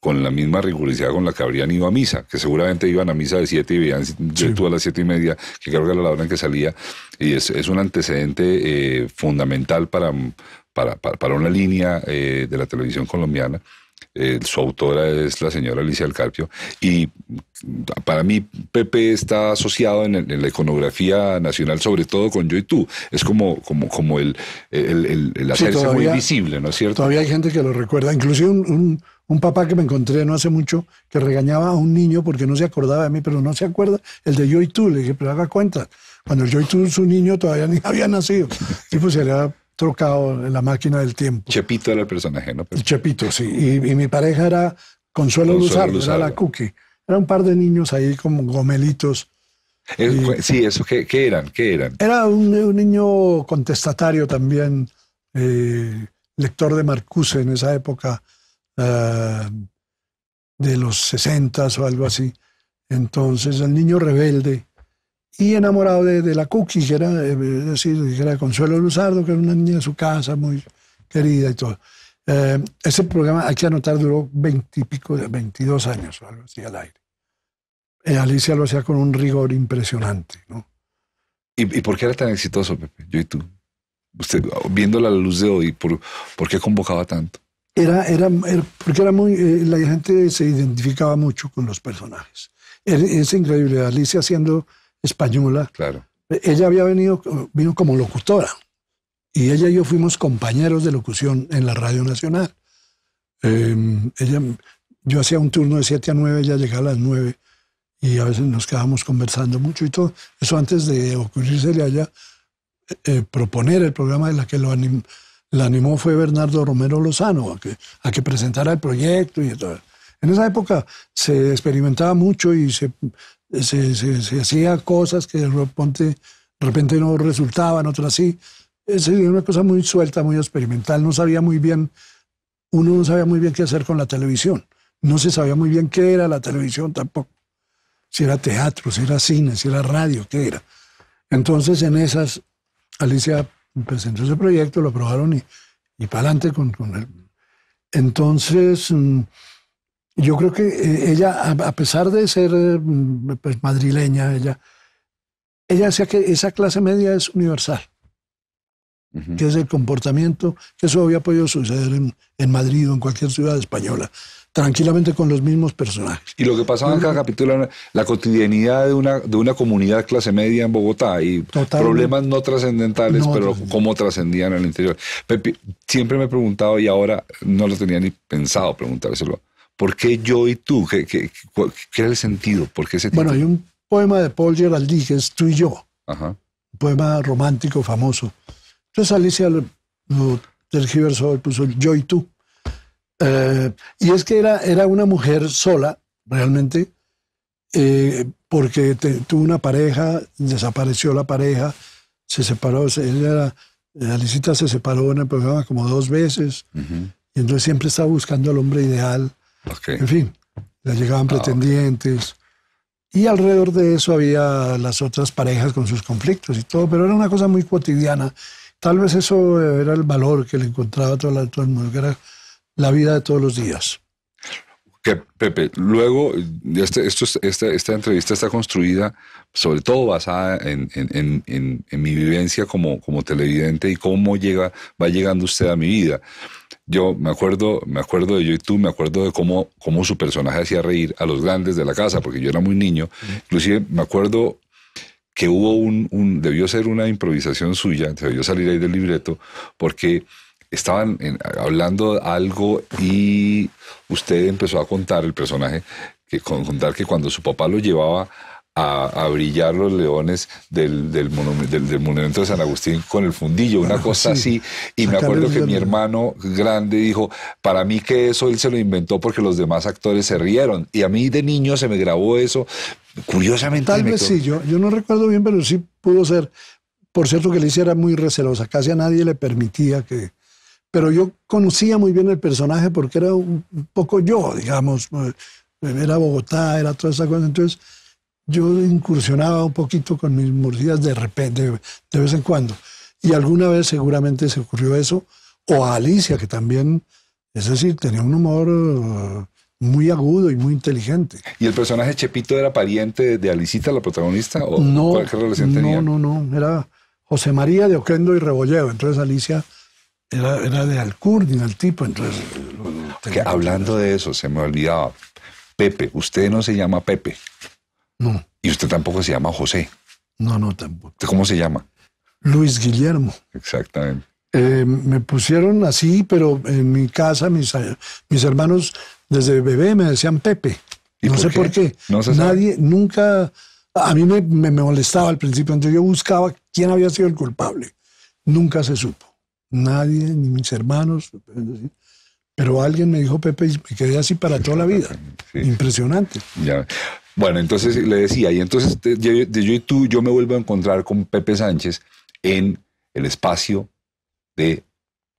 con la misma rigurosidad con la que habrían ido a misa, que seguramente iban a misa de siete y veían y Tú a las siete y media, que creo que era la hora en que salía, y es, es un antecedente eh, fundamental para, para, para, una línea eh, de la televisión colombiana. Eh, su autora es la señora Alicia Alcarpio. Y para mí, Pepe está asociado en, la iconografía nacional, sobre todo con Yo y tú. Es como, como, como el, el, el, hacerse muy visible, ¿no es cierto? Todavía hay gente que lo recuerda. Inclusive un, papá que me encontré no hace mucho que regañaba a un niño porque no se acordaba de mí, pero no se acuerda el de Yo y tú. Le dije, pero haga cuenta. Cuando el Yo y tú, su niño todavía ni había nacido. Y pues era trocado en la máquina del tiempo. Chepito era el personaje, ¿no? Chepito, sí. Y, mi pareja era Consuelo, Luzardo, era la Cookie. Era un par de niños ahí como gomelitos. Eh, sí, eso, ¿qué, eran? ¿Qué eran? Era un, niño contestatario también, eh, lector de Marcuse en esa época, eh, de los 60 o algo así. Entonces, el niño rebelde y enamorado de, la que decir, eh, eh, que era Consuelo Luzardo, que era una niña de su casa, muy querida y todo. Eh, ese programa, hay que anotar, duró veintipico, veintidós años o algo así al aire. Alicia lo hacía con un rigor impresionante, ¿no? ¿Y, ¿Y, por qué era tan exitoso, Pepe? Yo y tú. Usted, viendo la luz de hoy, ¿por, por qué convocaba tanto? Era, era, porque era muy, la gente se identificaba mucho con los personajes. Es, es increíble, Alicia haciendo española. Claro. Ella había venido, vino como locutora y ella y yo fuimos compañeros de locución en la Radio Nacional. Em, ella, yo hacía un turno de 7 a 9, ella llegaba a las 9 y a veces nos quedábamos conversando mucho y todo. Eso antes de ocurrirse allá eh, eh, proponer el programa de la que lo la animó fue Bernardo Romero Lozano, a que, a que presentara el proyecto y todo. En esa época se experimentaba mucho y se, se, hacía cosas que de repente, de repente no resultaban, otras sí. era una cosa muy suelta, muy experimental. No sabía muy bien, uno no sabía muy bien qué hacer con la televisión. No se sabía muy bien qué era la televisión tampoco. Si era teatro, si era cine, si era radio, qué era. Entonces en esas, Alicia presentó ese proyecto, lo aprobaron y, y para adelante con, él. Entonces... Mm, yo creo que eh, ella, a pesar de ser mm, pues, madrileña, ella, ella decía que esa clase media es universal, que es el comportamiento, que eso había podido suceder en, Madrid o en cualquier ciudad española, tranquilamente con los mismos personajes. Y lo que pasaba en cada capítulo la cotidianidad de una, de comunidad clase media en Bogotá y problemas no trascendentales, pero cómo trascendían al interior. Pepe, siempre me he preguntado y ahora no lo tenía ni pensado preguntárselo ¿Por qué yo y tú? ¿Qué, qué, qué era el sentido? ¿Por qué Bueno, hay un poema de Paul Geraldi que Tú y yo. Un poema romántico famoso. Entonces Alicia lo, puso yo y tú. Eh, y es que era, era una mujer sola, realmente, eh, porque tuvo una pareja, desapareció la pareja, se separó, eh, Alicia se separó en el programa como dos veces, y entonces siempre estaba buscando al hombre ideal, en fin, le llegaban ah, pretendientes. Y alrededor de eso había las otras parejas con sus conflictos y todo, pero era una cosa muy cotidiana. Tal vez eso era el valor que le encontraba todo, todo el mundo, que era la vida de todos los días. Que, Pepe, luego, este, esto, esta, entrevista está construida sobre todo basada en, mi vivencia como, como televidente y cómo llega, va llegando usted a mi vida. Yo me acuerdo, me acuerdo de yo y tú, me acuerdo de cómo, cómo su personaje hacía reír a los grandes de la casa, porque yo era muy niño. Inclusive me acuerdo que hubo un, debió ser una improvisación suya, debió salir ahí del libreto, porque estaban hablando algo y usted empezó a contar el personaje, que, contar que cuando su papá lo llevaba a, brillar los leones del, del, del, monumento de San Agustín con el fundillo, una ah, cosa así. Y me acuerdo que mi hermano grande dijo, para mí que eso él se lo inventó porque los demás actores se rieron. Y a mí de niño se me grabó eso. Curiosamente. Tal vez sí, yo, yo no recuerdo bien, pero sí pudo ser. Por cierto que Alicia era muy recelosa, casi a nadie le permitía que... Pero yo conocía muy bien el personaje porque era un poco yo, digamos. Eh, era Bogotá, era toda esa cosa. Entonces yo incursionaba un poquito con mis mordidas de repente, de, vez en cuando. Y alguna vez seguramente se ocurrió eso, o a Alicia, que también, es decir, tenía un humor uh, muy agudo y muy inteligente. ¿Y el personaje Chepito era pariente de Alicita, la protagonista? ¿O no, relación no, no, no, era José María de Oquendo y Rebolleo Entonces Alicia era, era de y el tipo. Entonces, que, hablando de eso, se me olvidaba. Pepe, usted no se llama Pepe. No. Y usted tampoco se llama José. No, no, tampoco. ¿Cómo se llama? Luis Guillermo. Exactamente. Eh, me pusieron así, pero en mi casa mis, eh, mis hermanos desde bebé me decían Pepe. ¿Y no sé por qué. Nadie nunca... A mí me, molestaba al principio, entonces yo buscaba quién había sido el culpable. Nunca se supo. Nadie, ni mis hermanos. Pero alguien me dijo Pepe y me quedé así para toda la vida. Impresionante. Ya. Bueno, entonces le decía, y entonces yo y tú, yo me vuelvo a encontrar con Pepe Sánchez en el espacio de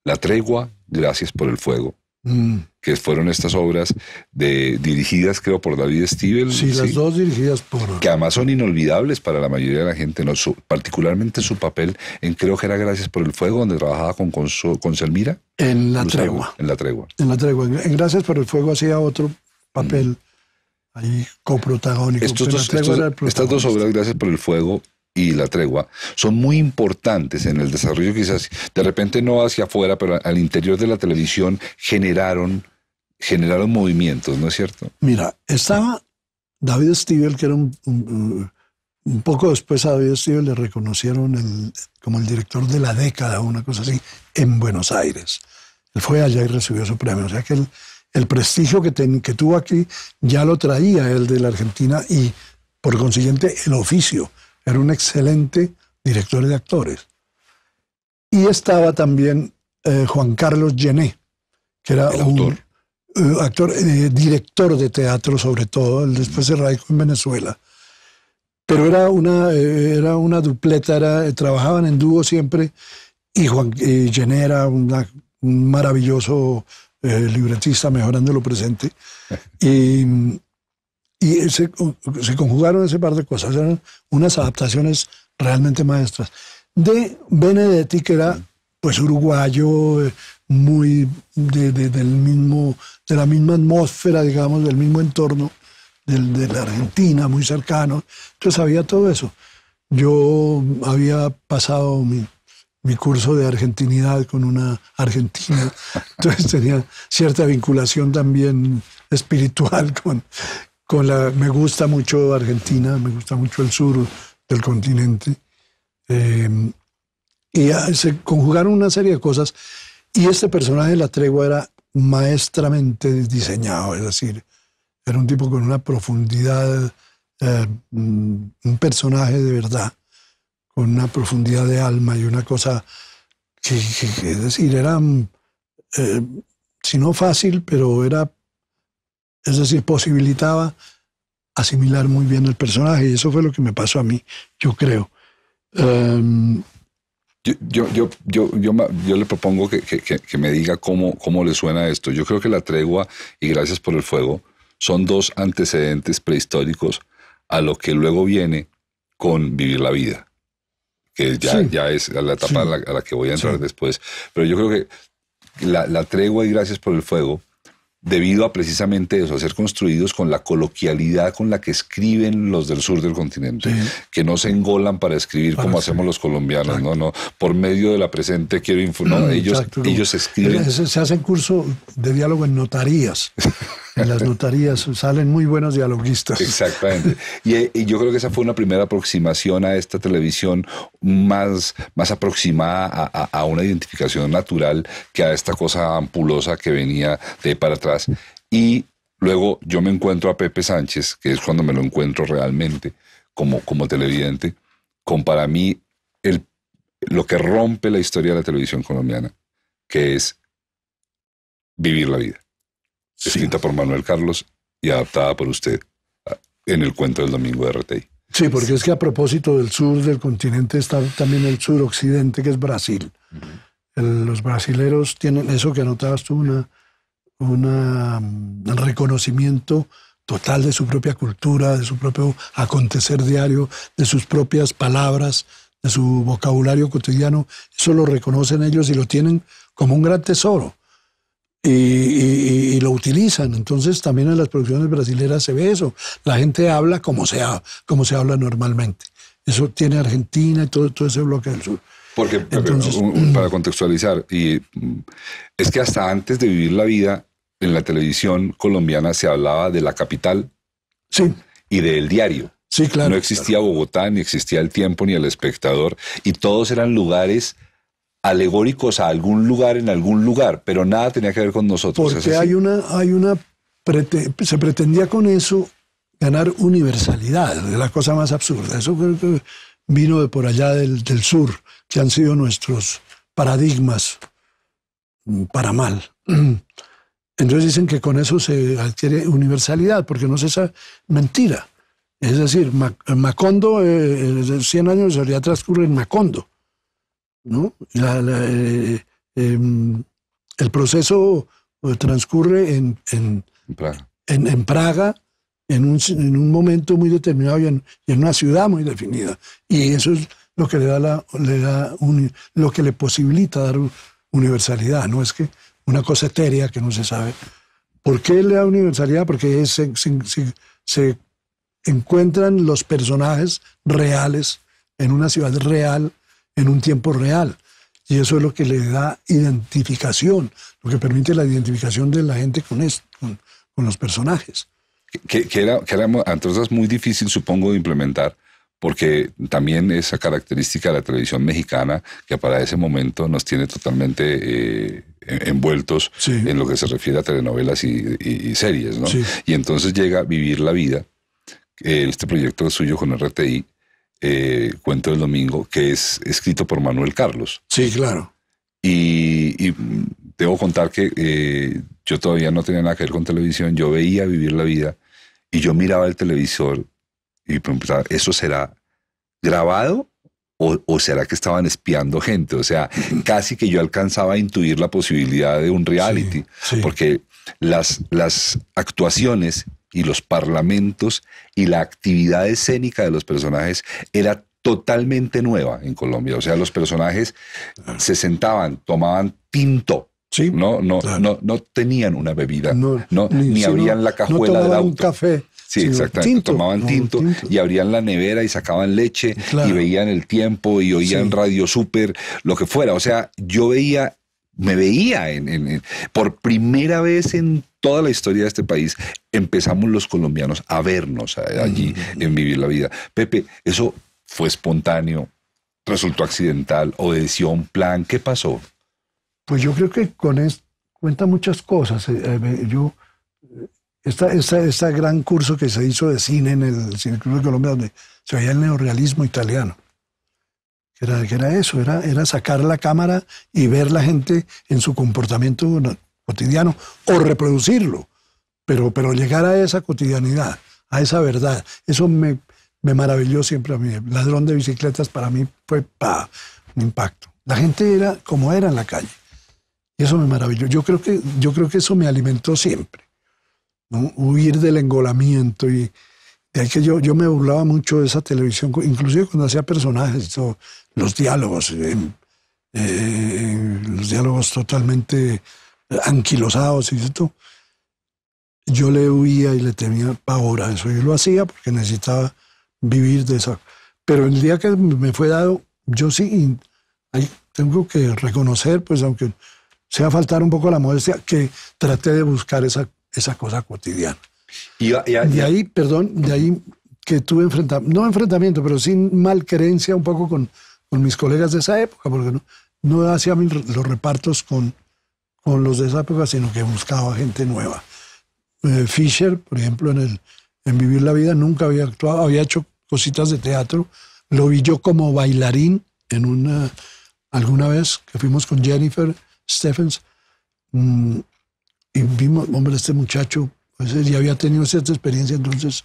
La Tregua, Gracias por el Fuego, mm. que fueron estas obras de, dirigidas, creo, por David Steven. Sí, las dos dirigidas por... Que además son inolvidables para la mayoría de la gente, no, particularmente su papel en creo que era Gracias por el Fuego, donde trabajaba con, con, Selmira. En La Tregua. En La Tregua. En La Tregua. En Gracias por el Fuego hacía otro papel. Mm ahí estas dos obras, gracias por el fuego y la tregua, son muy importantes en el desarrollo, quizás de repente no hacia afuera, pero al interior de la televisión generaron, generaron movimientos, ¿no es cierto? Mira, estaba David Stivel, que era un, un, poco después a David Stivel le reconocieron como el director de la década, o una cosa así, en Buenos Aires. Él fue allá y recibió su premio, o sea que él el prestigio que, tuvo aquí ya lo traía el de la Argentina y por consiguiente el oficio. Era un excelente director de actores. Y estaba también eh, Juan Carlos Gené, que era un eh, actor, eh, director de teatro sobre todo, él después se radicó en Venezuela. Pero era una, era una dupleta, trabajaban en dúo siempre y Juan Gené era un maravilloso eh, libretista mejorando lo presente. Y, se, conjugaron ese par de cosas, eran unas adaptaciones realmente maestras. De Benedetti, que era pues uruguayo, eh, muy de, del mismo, de la misma atmósfera, digamos, del mismo entorno del, de la Argentina, muy cercano. Entonces había todo eso. Yo había pasado mi mi curso de argentinidad con una argentina. Entonces tenía cierta vinculación también espiritual con, con la... Me gusta mucho Argentina, me gusta mucho el sur del continente. Em, y se conjugaron una serie de cosas. Y este personaje de la tregua era maestramente diseñado, es decir, era un tipo con una profundidad, eh, un personaje de verdad con una profundidad de alma y una cosa que, es decir, era, eh, si no fácil, pero era, es decir, posibilitaba asimilar muy bien el personaje y eso fue lo que me pasó a mí, yo creo. Em, yo, yo, yo, yo, yo, yo, le propongo que, que, que, me diga cómo, cómo le suena esto. Yo creo que la tregua y gracias por el fuego son dos antecedentes prehistóricos a lo que luego viene con vivir la vida que ya, es la etapa a, la, que voy a entrar después. Pero yo creo que la, tregua y gracias por el fuego, debido a precisamente eso, a ser construidos con la coloquialidad con la que escriben los del sur del continente, que no se engolan para escribir como hacemos los colombianos, ¿no? no Por medio de la presente quiero informar, mm, no, ellos, ellos escriben. Se, hacen curso de diálogo en notarías. en las notarías salen muy buenos dialoguistas. Exactamente. Eh, y, yo creo que esa fue una primera aproximación a esta televisión más, más aproximada a, una identificación natural que a esta cosa ampulosa que venía de para atrás. Y luego yo me encuentro a Pepe Sánchez, que es cuando me lo encuentro realmente como, como televidente, con para mí el, lo que rompe la historia de la televisión colombiana, que es vivir la vida escrita por Manuel Carlos y adaptada por usted ah, en el cuento del domingo de RTI. Sí, porque es que a propósito del sur del continente está también el sur occidente que es Brasil. los brasileros tienen eso que anotabas tú, una, un reconocimiento total de su propia cultura, de su propio acontecer diario, de sus propias palabras, de su vocabulario cotidiano. Eso lo reconocen ellos y lo tienen como un gran tesoro y, lo utilizan. Entonces también en las producciones brasileras se ve eso. La gente habla como se, como se habla normalmente. Eso tiene Argentina y todo, todo ese bloque del sur. Porque, mm. para contextualizar, y mm, es que hasta antes de vivir la vida en la televisión colombiana se hablaba de la capital sí. y del diario. Sí, claro. No existía Bogotá, ni existía El Tiempo, ni El Espectador, y todos eran lugares alegóricos a algún lugar en algún lugar, pero nada tenía que ver con nosotros. Porque hay una, hay una se pretendía con eso ganar universalidad, la cosa más absurda. Eso vino de por allá del, sur, que han sido nuestros paradigmas mm, para mal. Entonces dicen que con eso se adquiere universalidad, porque no es esa mentira. Es decir, Macondo, eh, eh, cien 100 años de transcurre en Macondo ¿no? Eh, eh, em, el proceso eh, transcurre en, en, Praga. en, un, momento muy determinado y en, una ciudad muy definida. Y eso es lo que le da, la, da lo que le posibilita dar universalidad, no es que una cosa etérea que no se sabe. ¿Por qué le da universalidad? Porque se encuentran los personajes reales en una ciudad real en un tiempo real. Y eso es lo que le da identificación, lo que permite la identificación de la gente con, esto, con, los personajes. Que, que, era, que era muy difícil, supongo, de implementar, porque también esa característica de la televisión mexicana, que para ese momento nos tiene totalmente eh, envueltos en lo que se refiere a telenovelas y, series, ¿no? Y entonces llega Vivir la Vida, eh, este proyecto suyo con RTI, eh, cuento del Domingo, que es escrito por Manuel Carlos. Sí, claro. Y, debo contar que eh, yo todavía no tenía nada que ver con televisión, yo veía vivir la vida y yo miraba el televisor y preguntaba, pues, ¿eso será grabado o, será que estaban espiando gente? O sea, casi que yo alcanzaba a intuir la posibilidad de un reality, porque las, las actuaciones y los parlamentos y la actividad escénica de los personajes era totalmente nueva en Colombia. O sea, los personajes se sentaban, tomaban tinto. Sí, no, no, no, no tenían una bebida, no, ni, abrían la cajuela del auto. un café Sí, exactamente. Tomaban tinto, y abrían la nevera y sacaban leche y veían el tiempo y oían radio súper, lo que fuera. O sea, yo veía, me veía en, por primera vez en toda la historia de este país, empezamos los colombianos a vernos allí en vivir la vida. Pepe, eso fue espontáneo, resultó accidental, o a un plan. ¿Qué pasó? Pues yo creo que con esto cuenta muchas cosas. Eh, eh, yo este gran curso que se hizo de cine en el Cine Club de Colombia, donde se veía el neorrealismo italiano. Que era, era eso, era, era sacar la cámara y ver la gente en su comportamiento cotidiano o reproducirlo, pero, pero llegar a esa cotidianidad, a esa verdad. Eso me, me maravilló siempre a mí. ladrón de bicicletas para mí fue un impacto. La gente era como era en la calle. Y eso me maravilló. Yo creo que, yo creo que eso me alimentó siempre huir del engolamiento. Y de que yo, yo me burlaba mucho de esa televisión, inclusive cuando hacía personajes, los diálogos, eh, eh, los diálogos totalmente anquilosados y Yo le huía y le tenía pavor a eso. Yo lo hacía porque necesitaba vivir de eso Pero el día que me fue dado, yo sí, ahí tengo que reconocer, pues aunque sea faltar un poco la modestia, que traté de buscar esa esa cosa cotidiana. Y, de ahí, perdón, de ahí que tuve enfrentamiento, no enfrentamiento, pero sin malquerencia un poco con, mis colegas de esa época, porque no, no hacía los repartos con, con los de esa época, sino que buscaba gente nueva. Eh, Fisher, por ejemplo, en, el, en Vivir la Vida nunca había actuado, había hecho cositas de teatro. Lo vi yo como bailarín en una, alguna vez que fuimos con Jennifer Stephens. Mm, y vimos, hombre, este muchacho pues, ya había tenido cierta experiencia, entonces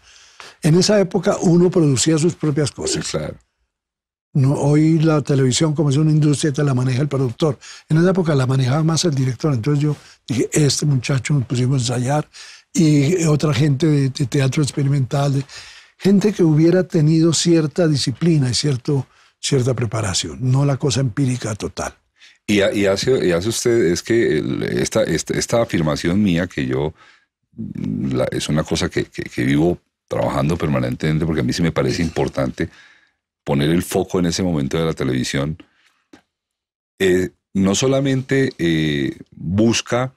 en esa época uno producía sus propias cosas. hoy la televisión, como es una industria, te la maneja el productor. En esa época la manejaba más el director. Entonces yo dije, este muchacho nos pusimos a ensayar y otra gente de, teatro experimental, gente que hubiera tenido cierta disciplina y cierto, cierta preparación, no la cosa empírica total. Y, hace, usted, es que esta, afirmación mía que yo mm, es una cosa que, vivo trabajando permanentemente porque a mí sí me parece importante poner el foco en ese momento de la televisión. Eh, no solamente eh, busca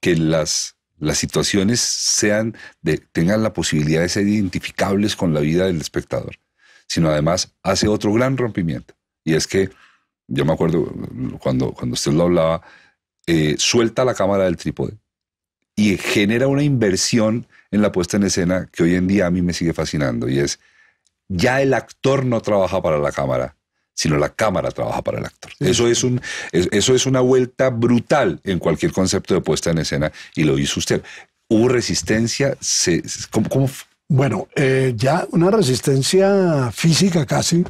que las, situaciones sean tengan la posibilidad de ser identificables con la vida del espectador, sino además hace otro gran rompimiento. Y es que yo me acuerdo cuando, cuando usted lo hablaba, eh, suelta la cámara del trípode y genera una inversión en la puesta en escena que hoy en día a mí me sigue fascinando y es, ya el actor no trabaja para la cámara, sino la cámara trabaja para el actor. Eso, es un, eso es una vuelta brutal en cualquier concepto de puesta en escena y lo hizo usted. ¿Hubo resistencia? Bueno, eh, ya una resistencia física casi,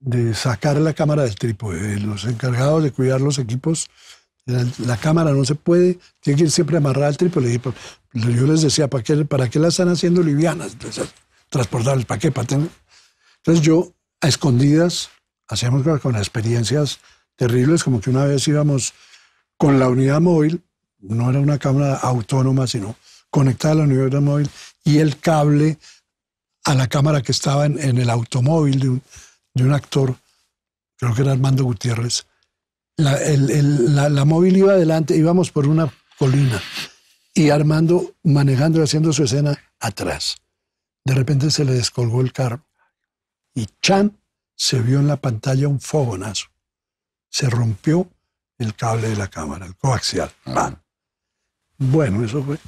de sacar la cámara del trípode. Los encargados de cuidar los equipos, la, cámara no se puede, tiene que ir siempre amarrada al trípode. Pues, yo les decía, ¿para qué, para qué la están haciendo livianas? Pues, Transportables, ¿para qué? ¿Para tener? Entonces yo, a escondidas, hacíamos con experiencias terribles, como que una vez íbamos con la unidad móvil, no era una cámara autónoma, sino conectada a la unidad móvil, y el cable a la cámara que estaba en, en el automóvil de un, de un actor, creo que era Armando Gutiérrez, la, el, móvil iba adelante, íbamos por una colina y Armando manejando, y haciendo su escena atrás. De repente se le descolgó el carro y Chan se vio en la pantalla un fogonazo. Se rompió el cable de la cámara, el coaxial. Ah. Bueno, eso fue.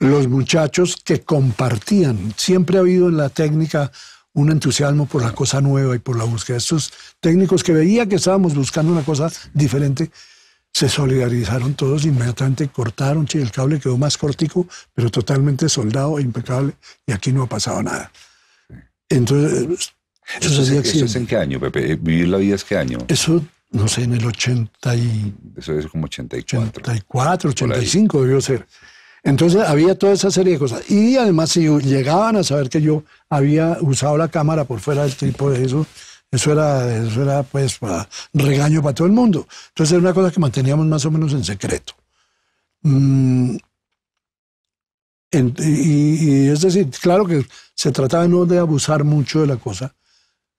Los muchachos que compartían, siempre ha habido en la técnica un entusiasmo por la cosa nueva y por la búsqueda. de Estos técnicos que veía que estábamos buscando una cosa diferente, se solidarizaron todos, inmediatamente cortaron, el cable quedó más cortico, pero totalmente soldado, e impecable, y aquí no ha pasado nada. Entonces, eso, es, en qué año, Pepe? Eh, ¿Vivir la vida es qué año? Eso, no sé, en el 80 y... Eso es como 84. 84, 85 debió ser. Entonces había toda esa serie de cosas. Y además, si llegaban a saber que yo había usado la cámara por fuera del tipo de eso, eso era, eso era pues regaño para todo el mundo. Entonces era una cosa que manteníamos más o menos en secreto. Mm, y, es decir, claro que se trataba no de abusar mucho de la cosa,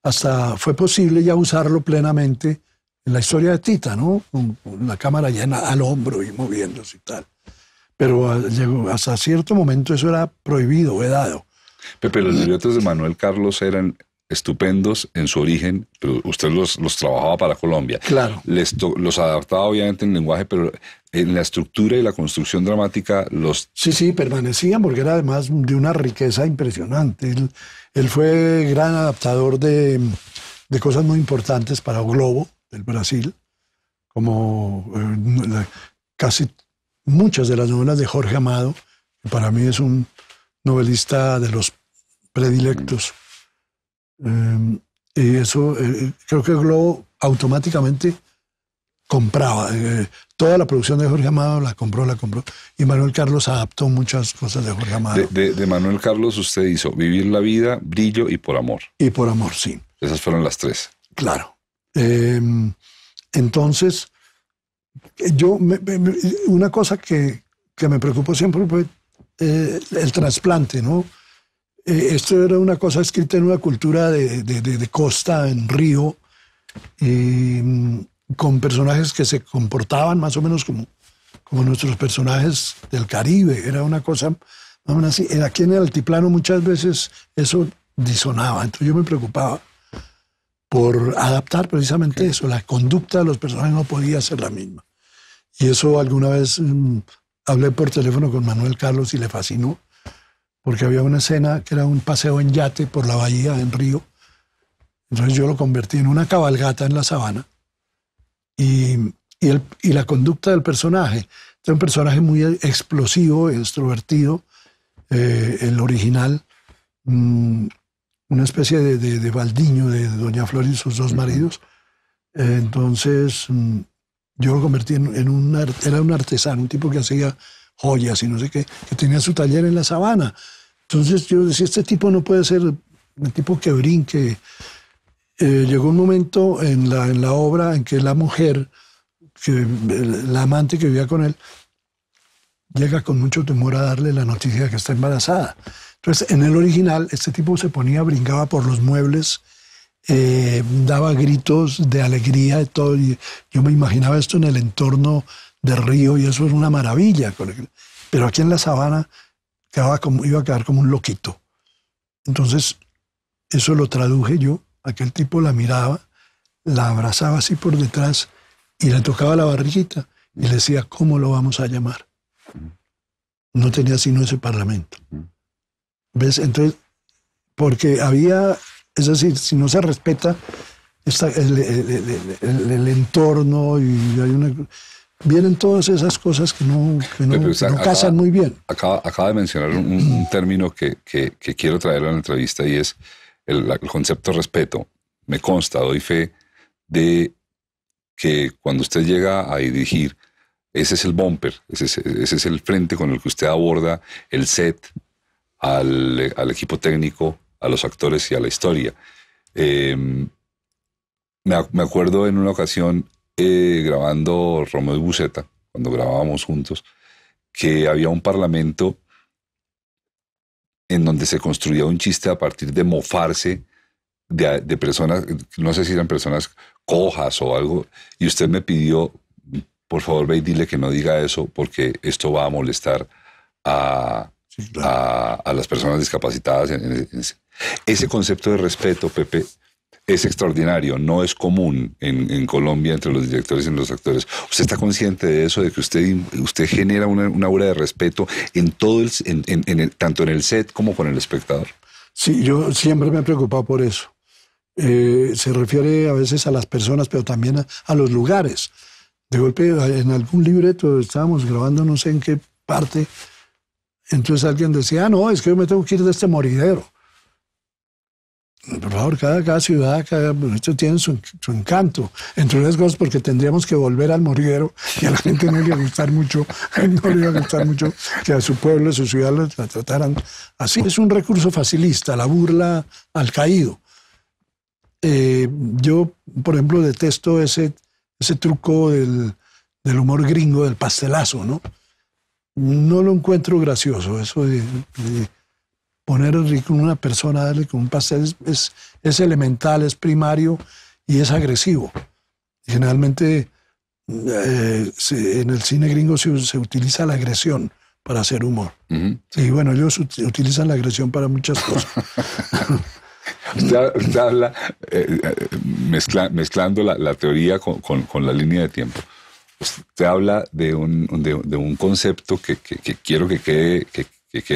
hasta fue posible ya usarlo plenamente en la historia de Tita, ¿no? con la cámara llena al hombro y moviéndose y tal pero ah, hasta cierto momento eso era prohibido, vedado. Pepe, los libretos de Manuel Carlos eran estupendos en su origen, pero usted los, trabajaba para Colombia. Claro. los adaptaba obviamente en lenguaje, pero en la estructura y la construcción dramática los... Sí, sí, permanecían porque era además de una riqueza impresionante. Él, fue gran adaptador de, cosas muy importantes para Globo, del Brasil, como eh, casi muchas de las novelas de Jorge Amado, que para mí es un novelista de los predilectos. Em, y eso, eh, creo que Globo automáticamente compraba. Eh, toda la producción de Jorge Amado la compró, la compró. Y Manuel Carlos adaptó muchas cosas de Jorge Amado. de, Manuel Carlos usted hizo Vivir la vida, Brillo y Por Amor. Y Por Amor, sí. Esas fueron las tres. Claro. Em, entonces, yo, una cosa que, me preocupó siempre fue eh, el trasplante, ¿no? Eh, esto era una cosa escrita en una cultura de, costa, en río, mm, con personajes que se comportaban más o menos como, como nuestros personajes del Caribe. Era una cosa, menos así, aquí en el altiplano muchas veces eso disonaba, entonces yo me preocupaba por adaptar precisamente eso. La conducta de los personajes no podía ser la misma. Y eso alguna vez mm, hablé por teléfono con Manuel Carlos y le fascinó, porque había una escena que era un paseo en yate por la bahía, en río. Entonces yo lo convertí en una cabalgata en la sabana y, la conducta del personaje. Es este un personaje muy explosivo, extrovertido, eh, el original, mm, una especie de, de, de baldiño de Doña Flor y sus dos maridos. entonces, mm, yo lo convertí en, un, era un artesano, un tipo que hacía joyas y no sé qué, que tenía su taller en la sabana. Entonces yo decía, este tipo no puede ser un tipo que brinque. Eh, llegó un momento en la, obra en que la mujer, que, la amante que vivía con él, llega con mucho temor a darle la noticia de que está embarazada. Entonces, en el original, este tipo se ponía, brincaba por los muebles eh, daba gritos de alegría de todo. Yo me imaginaba esto en el entorno de río y eso es una maravilla. Pero aquí en la sabana como, iba a quedar como un loquito. Entonces, eso lo traduje yo. Aquel tipo la miraba, la abrazaba así por detrás y le tocaba la barriguita y le decía, ¿cómo lo vamos a llamar? No tenía sino ese parlamento. ¿Ves? Entonces, porque había es decir, si no se respeta el, entorno y hay una... Vienen todas esas cosas que no, casan muy bien. Acaba, de mencionar un, término que, quiero traer a la entrevista y es el, concepto respeto. Me consta, doy fe de que cuando usted llega a dirigir, ese es el bumper, ese es, el frente con el que usted aborda el set al equipo técnico, a los actores y a la historia. Eh, me, acuerdo en una ocasión eh, grabando Romeo y Buceta, cuando grabábamos juntos, que había un parlamento en donde se construía un chiste a partir de mofarse de, de, personas, no sé si eran personas cojas o algo, y usted me pidió, mm, por favor, ve y dile que no diga eso porque esto va a molestar a, a, las personas discapacitadas. En, ese. concepto de respeto, Pepe, es extraordinario, no es común en, Colombia entre los directores y los actores. ¿Usted está consciente de eso, de que usted, usted genera una, una aura de respeto en todo el, en, tanto en el set como con el espectador? Sí, yo siempre me he preocupado por eso. Eh, se refiere a veces a las personas, pero también a, a, los lugares. De golpe, en algún libreto estábamos grabando, no sé en qué parte, entonces alguien decía, ah, no, es que yo me tengo que ir de este moridero. Por favor, cada, ciudad, cada esto tiene su, encanto. Entre otras cosas, porque tendríamos que volver al moridero y a la gente no le iba a gustar mucho, no le mucho que a su pueblo, a su ciudad la trataran así. Es un recurso facilista, la burla al caído. Eh, yo, por ejemplo, detesto ese, ese truco del, del humor gringo, del pastelazo, ¿no? no lo encuentro gracioso. Eso de, poner a una persona, darle con un pastel, es, elemental, es primario y es agresivo. Generalmente eh, en el cine gringo se, utiliza la agresión para hacer humor. Y bueno, ellos utilizan la agresión para muchas cosas. usted, eh, eh, mezclando la, teoría con la línea de tiempo usted pues, habla de un, concepto que, quiero que quede,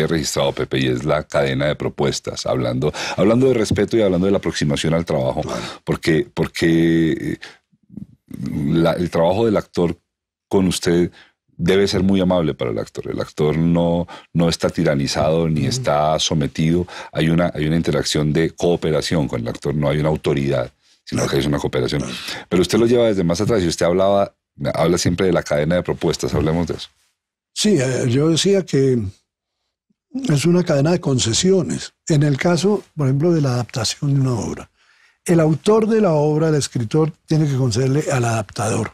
registrado, Pepe, y es la cadena de propuestas, hablando, hablando de respeto y hablando de la aproximación al trabajo, porque, porque eh, el trabajo del actor con usted debe ser muy amable para el actor. El actor no, no está tiranizado ni está sometido. Hay una, hay una interacción de cooperación con el actor, no hay una autoridad, sino que es una cooperación. Pero usted lo lleva desde más atrás y usted hablaba Habla siempre de la cadena de propuestas, hablemos de eso. Sí, eh, yo decía que es una cadena de concesiones. En el caso, por ejemplo, de la adaptación de una obra, el autor de la obra, el escritor, tiene que concederle al adaptador,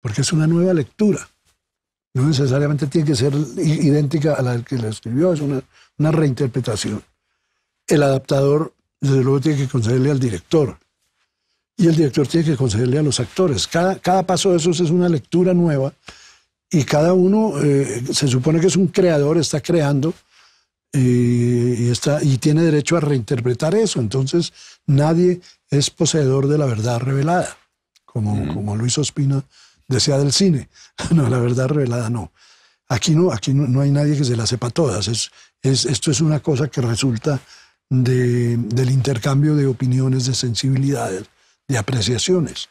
porque es una nueva lectura. No necesariamente tiene que ser idéntica a la que le escribió, es una, reinterpretación. El adaptador, desde luego, tiene que concederle al director, y el director tiene que concederle a los actores. Cada, cada paso de esos es una lectura nueva y cada uno eh, se supone que es un creador, está creando eh, y, está, y tiene derecho a reinterpretar eso. Entonces nadie es poseedor de la verdad revelada, como, Luis Ospina decía del cine. no, la verdad revelada no. Aquí no, aquí hay nadie que se la sepa todas. Es, es, esto es una cosa que resulta del intercambio de opiniones, de sensibilidades y apreciaciones.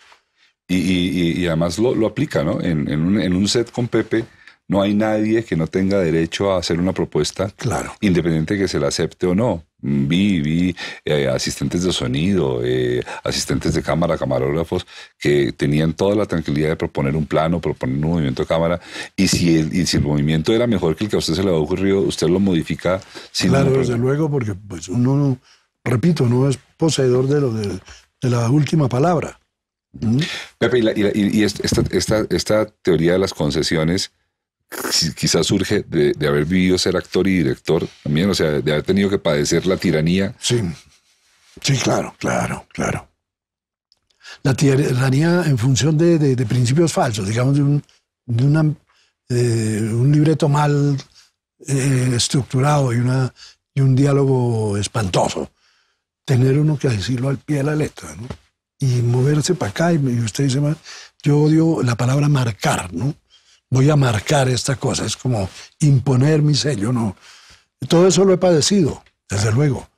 Y, además lo, aplica, ¿no? En, un, set con Pepe no hay nadie que no tenga derecho a hacer una propuesta, claro. independiente de que se la acepte o no. Mm, vi, eh, asistentes de sonido, eh, asistentes de cámara, camarógrafos, que tenían toda la tranquilidad de proponer un plano, proponer un movimiento de cámara, y si el, si el movimiento era mejor que el que a usted se le había ocurrido, usted lo modifica sin Claro, desde luego, porque pues uno, repito, no es poseedor de lo, de, de la última palabra. Pepe, y, esta, teoría de las concesiones quizás surge de, haber vivido ser actor y director también, o sea, de haber tenido que padecer la tiranía. Sí, sí, claro, claro, claro. La tiranía en función de, principios falsos, digamos, de un, eh, libreto mal eh, estructurado y, una, y un diálogo espantoso tener uno que decirlo al pie de la letra, Y moverse para acá y, usted dice, yo odio la palabra marcar, ¿no? Voy a marcar esta cosa, es como imponer mi sello, ¿no? Todo eso lo he padecido, desde luego,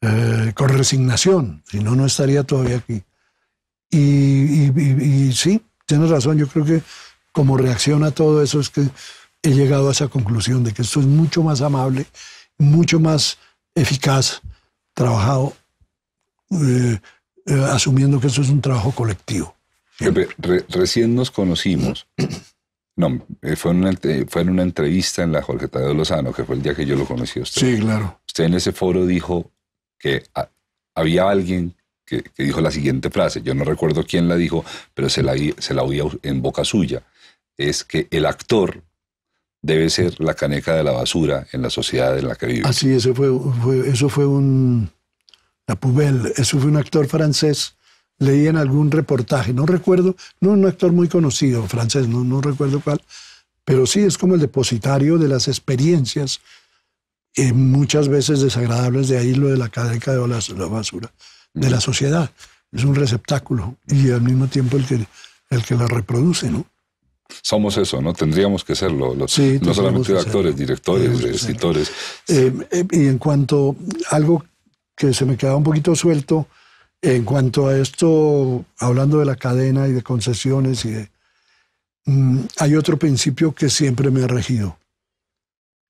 eh, con resignación, si no, no estaría todavía aquí. Y, y sí, tienes razón, yo creo que como reacción a todo eso es que he llegado a esa conclusión de que esto es mucho más amable, mucho más eficaz, trabajado eh, eh, asumiendo que eso es un trabajo colectivo. recién nos conocimos. No, eh, fue, en una entrevista en la Jorge Tadeo Lozano, que fue el día que yo lo conocí a usted. Sí, claro. Usted en ese foro dijo que había alguien que, dijo la siguiente frase, yo no recuerdo quién la dijo, pero se la, se la oía en boca suya, es que el actor debe ser la caneca de la basura en la sociedad en la que vive. Así, ese fue, eso fue un, la Poubelle, eso fue un actor francés. Leí en algún reportaje, no recuerdo, no un actor muy conocido, francés, no, recuerdo cuál, pero sí es como el depositario de las experiencias eh, muchas veces desagradables, de ahí lo de la cadena de la, la basura, de la mm. sociedad. Es un receptáculo y al mismo tiempo el que, el que la reproduce, ¿no? Somos eso, ¿no? Tendríamos que serlo, los, no solamente actores, directores, escritores. Eh, eh, y en cuanto a algo que se me quedaba un poquito suelto en cuanto a esto, hablando de la cadena y de concesiones y mm, hay otro principio que siempre me ha regido.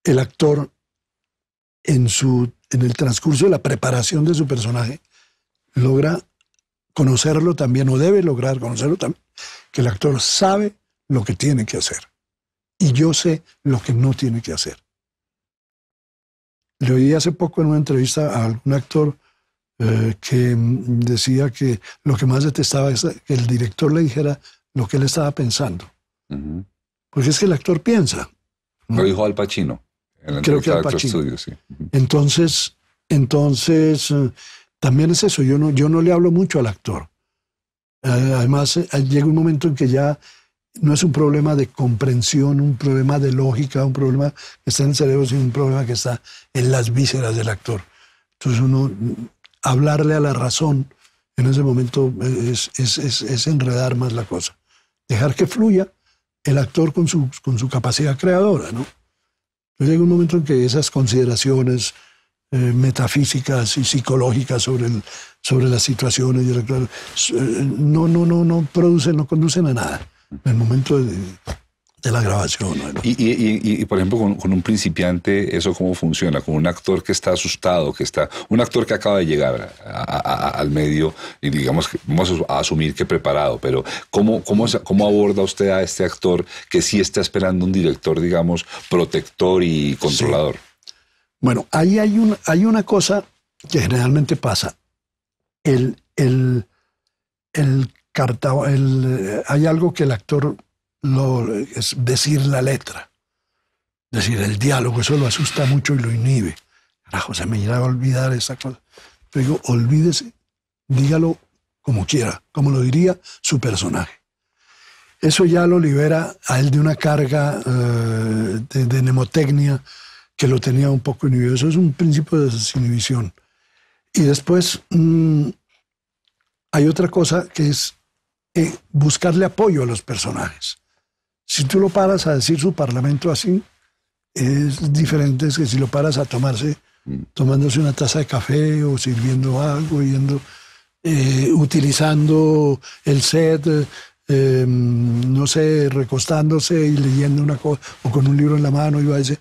El actor en su en el transcurso de la preparación de su personaje logra conocerlo también o debe lograr conocerlo también, que el actor sabe lo que tiene que hacer y yo sé lo que no tiene que hacer. Le oí hace poco en una entrevista a un actor eh, que mm, decía que lo que más detestaba es que el director le dijera lo que él estaba pensando. Porque es que el actor piensa. Lo dijo Al Pacino. Creo que Al Pacino. Entonces, entonces eh, también es eso. Yo no, yo no le hablo mucho al actor. Eh, además, llega un momento en que ya no es un problema de comprensión, un problema de lógica, un problema que está en el cerebro, sino un problema que está en las vísceras del actor. Entonces uno, hablarle a la razón en ese momento es, enredar más la cosa. Dejar que fluya el actor con su, capacidad creadora, ¿no? llega un momento en que esas consideraciones eh, metafísicas y psicológicas sobre, sobre las situaciones y eh, no, no, no, no producen, no conducen a nada en el momento de, la grabación. Y, por ejemplo, con, un principiante, ¿eso cómo funciona? Con un actor que está asustado, que está. Un actor que acaba de llegar al medio y digamos que vamos a asumir que preparado, pero ¿cómo, cómo, ¿cómo aborda usted a este actor que sí está esperando un director, digamos, protector y controlador? Bueno, ahí hay, un, hay una cosa que generalmente pasa. el, el carta, eh, hay algo que el actor lo, es decir la letra, decir el diálogo, eso lo asusta mucho y lo inhibe. Carajo, se me irá a olvidar esa cosa. Pero digo, olvídese, dígalo como quiera, como lo diría su personaje. Eso ya lo libera a él de una carga eh, de, de, nemotecnia que lo tenía un poco inhibido. Eso es un principio de desinhibición. Y después mm, hay otra cosa que es eh, buscarle apoyo a los personajes. Si tú lo paras a decir su parlamento así, es diferente que si lo paras a tomarse, mm. tomándose una taza de café o sirviendo algo, yendo, eh, utilizando el set, eh, em, no sé, recostándose y leyendo una cosa, o con un libro en la mano, iba a decir,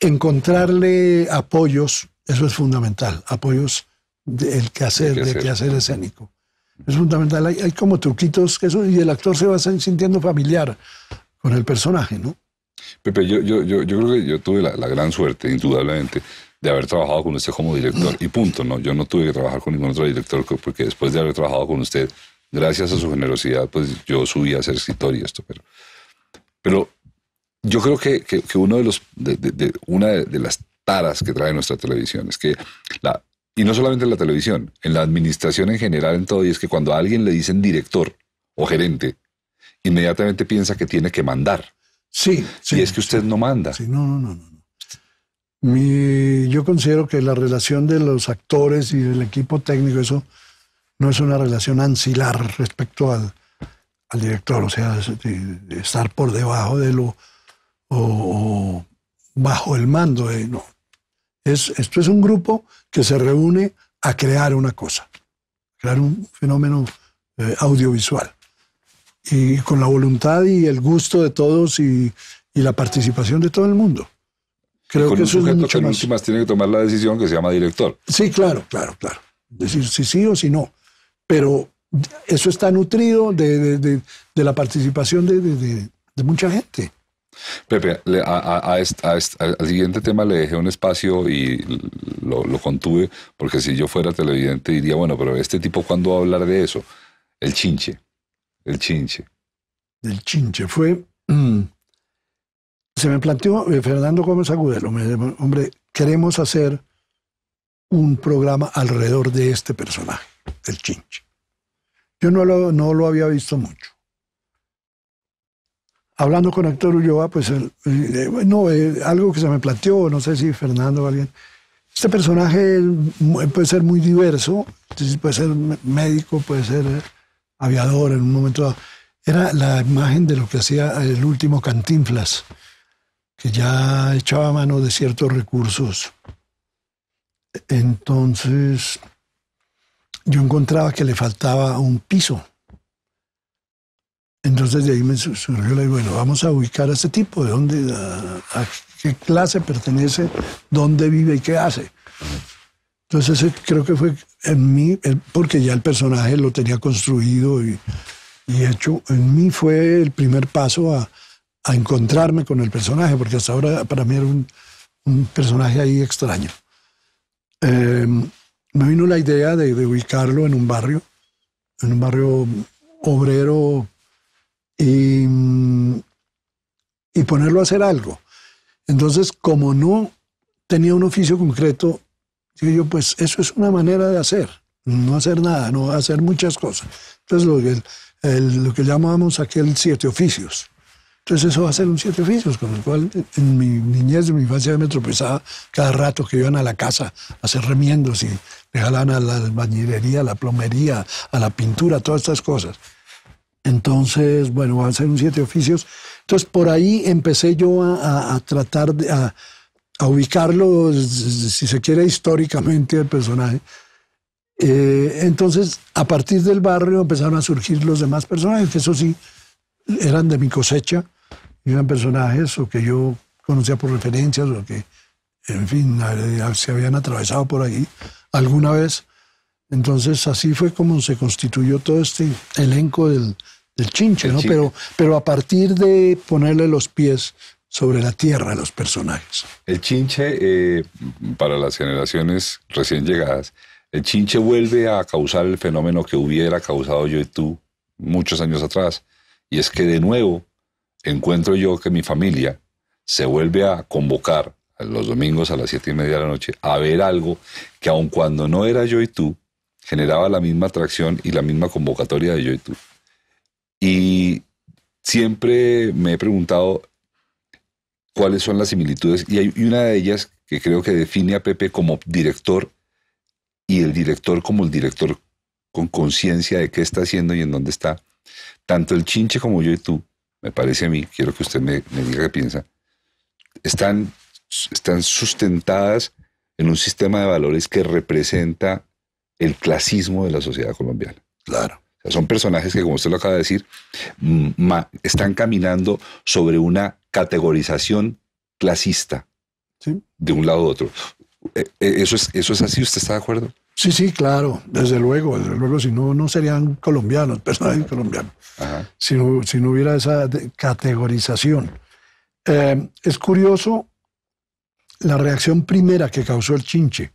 encontrarle apoyos, eso es fundamental, apoyos del quehacer, del quehacer escénico. Es fundamental. Hay, como truquitos que eso, y el actor se va sintiendo familiar con el personaje, ¿no? Pepe, yo, yo, yo, yo creo que yo tuve la, la, gran suerte, indudablemente, de haber trabajado con usted como director y punto, ¿no? Yo no tuve que trabajar con ningún otro director porque después de haber trabajado con usted, gracias a su generosidad, pues yo subí a ser escritor y esto, pero, pero yo creo que, que, uno de los, de, de, una de, las taras que trae nuestra televisión es que la, y no solamente en la televisión, en la administración en general, en todo, y es que cuando a alguien le dicen director o gerente, inmediatamente piensa que tiene que mandar. Sí. sí y es que usted no manda. Sí, no, no, no. yo considero que la relación de los actores y del equipo técnico, eso no es una relación ancilar respecto al, director, o sea, estar por debajo de lo o, bajo el mando. De, eh, no, es, esto es un grupo que se reúne a crear una cosa, crear un fenómeno eh, audiovisual. Y con la voluntad y el gusto de todos y, la participación de todo el mundo. Creo con que un que en últimas tiene que tomar la decisión que se llama director. Sí, claro, claro, claro. Decir si sí o si no. Pero eso está nutrido de, de la participación de, mucha gente. Pepe, al siguiente tema le dejé un espacio y lo, contuve, porque si yo fuera televidente diría, bueno, pero este tipo, cuando va a hablar de eso? El chinche. El chinche. El chinche fue. Mm, se me planteó eh, Fernando Gómez Agudelo, me hombre, queremos hacer un programa alrededor de este personaje, el chinche. Yo no no lo había visto mucho hablando con Héctor Ulloa, pues no, eh, algo que se me planteó, no sé si Fernando o alguien. Este personaje eh, puede ser muy diverso, puede ser médico, puede ser eh, aviador en un momento dado. Era la imagen de lo que hacía el último Cantinflas, que ya echaba mano de ciertos recursos. Entonces, yo encontraba que le faltaba un piso entonces de ahí me surgió la idea, bueno, vamos a ubicar a este tipo, de dónde, a, qué clase pertenece, dónde vive y qué hace. Entonces eh, creo que fue en mí, eh, porque ya el personaje lo tenía construido y, hecho, en mí fue el primer paso a, encontrarme con el personaje, porque hasta ahora para mí era un, personaje ahí extraño. Em, me vino la idea de, de ubicarlo en un barrio, en un barrio obrero y, y ponerlo a hacer algo. Entonces, como no tenía un oficio concreto, digo yo, pues eso es una manera de hacer, no hacer nada, no hacer muchas cosas. Entonces, lo que, el, lo que aquel siete oficios. Entonces eso va a ser un siete oficios, con el cual en mi niñez, en mi infancia me tropezaba cada rato que iban a la casa a hacer remiendos y me jalaban a la bañilería, a la plomería, a la pintura, todas estas cosas. Entonces, bueno, van a ser un siete oficios. Entonces, por ahí empecé yo a, tratar de a, ubicarlo, si se quiere, históricamente el personaje. Eh, entonces, a partir del barrio empezaron a surgir los demás personajes, que eso sí, eran de mi cosecha, eran personajes o que yo conocía por referencias o que, en fin, se habían atravesado por ahí alguna vez. Entonces, así fue como se constituyó todo este elenco del, el chinche, ¿no? Pero, pero a partir de ponerle los pies sobre la tierra a los personajes. El chinche, eh, para las generaciones recién llegadas, el chinche vuelve a causar el fenómeno que hubiera causado yo y tú muchos años atrás. Y es que de nuevo encuentro yo que mi familia se vuelve a convocar los domingos a las siete y media de la noche a ver algo que aun cuando no era yo y tú, generaba la misma atracción y la misma convocatoria de yo y tú. Y siempre me he preguntado cuáles son las similitudes y hay una de ellas que creo que define a Pepe como director y el director como el director con conciencia de qué está haciendo y en dónde está. Tanto el chinche como yo y tú, me parece a mí, quiero que usted me, diga qué piensa, están, están sustentadas en un sistema de valores que representa el clasismo de la sociedad colombiana. Claro. Son personajes que, como usted lo acaba de decir, mm, están caminando sobre una categorización clasista de un lado a otro. Eh, eh, ¿Eso es, ¿Eso es así? ¿Usted está de acuerdo? Sí, sí, claro, desde luego, desde luego, si no, no serían colombianos, personajes colombianos, Si, no, hubiera esa categorización. Eh, es curioso la reacción primera que causó el chinche.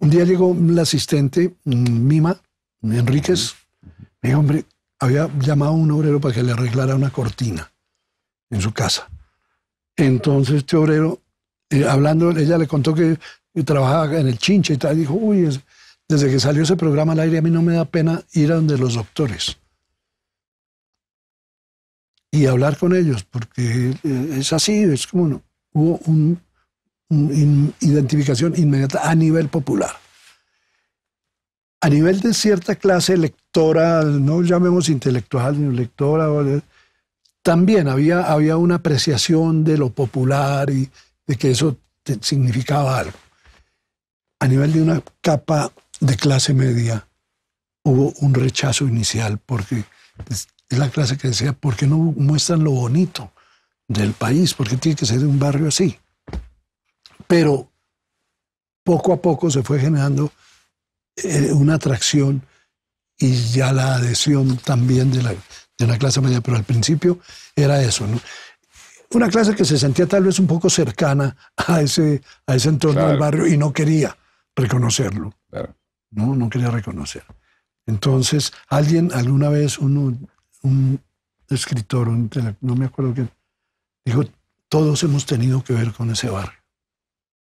Un día llegó el asistente, mm, Mima Enríquez, mi hombre, había llamado a un obrero para que le arreglara una cortina en su casa. Entonces este obrero, eh, hablando, ella le contó que trabajaba en el chinche y tal, dijo, uy, desde que salió ese programa al aire a mí no me da pena ir a donde los doctores y hablar con ellos, porque eh, es así, es como no, hubo una identificación inmediata a nivel popular a nivel de cierta clase lectora, no llamemos intelectual, ni lectora, también había, había una apreciación de lo popular y de que eso significaba algo. A nivel de una capa de clase media, hubo un rechazo inicial porque pues, es la clase que decía, ¿por qué no muestran lo bonito del país? ¿Por qué tiene que ser de un barrio así? Pero poco a poco se fue generando eh, una atracción y ya la adhesión también de la, de la clase media, pero al principio era eso. Una clase que se sentía tal vez un poco cercana a ese, a ese entorno del barrio y no quería reconocerlo. No, no quería reconocer. Entonces, alguien alguna vez, un escritor, no me acuerdo quién, dijo, todos hemos tenido que ver con ese barrio.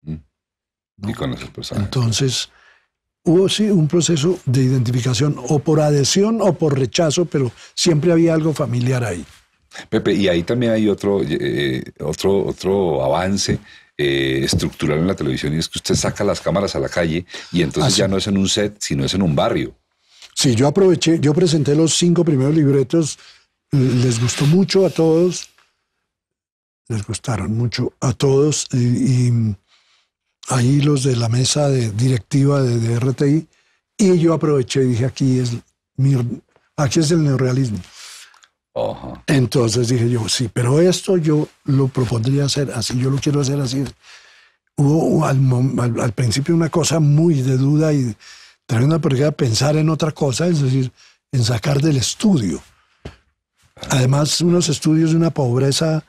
Mm. Y con esas Entonces, hubo sí un proceso de identificación o por adhesión o por rechazo, pero siempre había algo familiar ahí. Pepe, y ahí también hay otro, eh, eh, otro, otro avance eh, estructural en la televisión y es que usted saca las cámaras a la calle y entonces ah, ya no es en un set, sino es en un barrio. Sí, yo aproveché, yo presenté los cinco primeros libretos, les gustó mucho a todos, les gustaron mucho a todos y ahí los de la mesa de, directiva de, RTI, y yo aproveché y dije, aquí es, aquí es el neorealismo. Entonces dije yo, sí, pero esto yo lo propondría hacer así, yo lo quiero hacer así. Hubo al, principio una cosa muy de duda y también una era pensar en otra cosa, es decir, en sacar del estudio. Además, unos estudios de una pobreza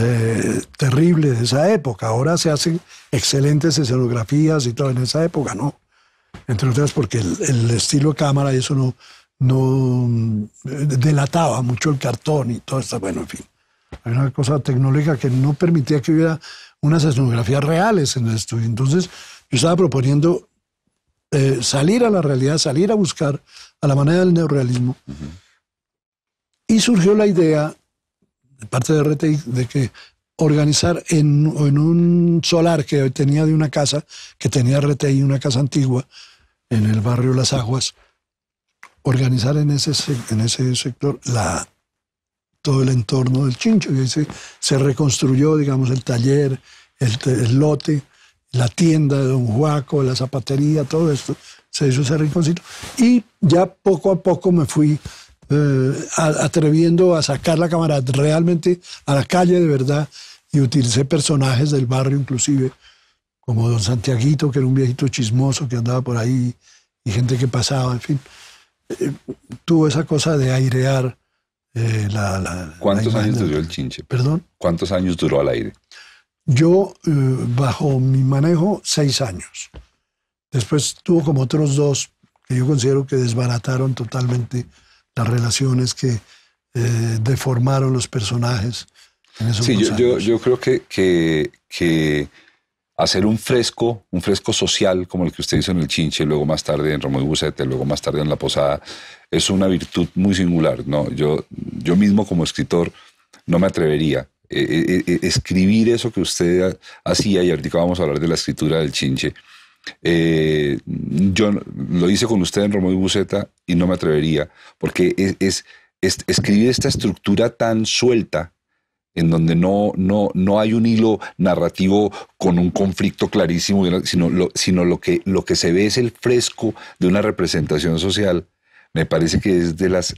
eh, terrible de esa época. Ahora se hacen excelentes escenografías y todo en esa época, ¿no? Entre otras porque el, estilo cámara y eso no, no eh, delataba mucho el cartón y todo esto. Bueno, en fin, hay una cosa tecnológica que no permitía que hubiera unas escenografías reales en el estudio. Entonces, yo estaba proponiendo eh, salir a la realidad, salir a buscar a la manera del neorealismo. Y surgió la idea parte de RTI de que organizar en, un solar que tenía de una casa, que tenía RTI, una casa antigua, en el barrio Las Aguas, organizar en ese, en ese sector la, todo el entorno del Chincho. Y se, se reconstruyó, digamos, el taller, el, el, lote, la tienda de Don Juaco, la zapatería, todo esto. Se hizo ese rinconcito. Y ya poco a poco me fui eh, atreviendo a sacar la cámara realmente a la calle de verdad y utilicé personajes del barrio inclusive, como don Santiaguito, que era un viejito chismoso que andaba por ahí y gente que pasaba, en fin. Eh, tuvo esa cosa de airear eh, la, ¿Cuántos años duró el chinche? Perdón. ¿Cuántos años duró al aire? Yo, bajo mi manejo, seis años. Después tuvo como otros dos que yo considero que desbarataron totalmente las relaciones que eh, deformaron los personajes. En esos sí, yo, yo, creo que, que, hacer un fresco, un fresco social como el que usted hizo en el Chinche, luego más tarde en romo y Bucete, luego más tarde en La Posada, es una virtud muy singular. ¿no? Yo, yo mismo como escritor no me atrevería. a eh, eh, escribir eso que usted hacía, y ahorita vamos a hablar de la escritura del Chinche, eh, yo lo hice con usted en Romo y Buceta y no me atrevería, porque es, escribir esta estructura tan suelta en donde no, no, no hay un hilo narrativo con un conflicto clarísimo, sino, lo, sino lo, que, lo que se ve es el fresco de una representación social. Me parece que es de las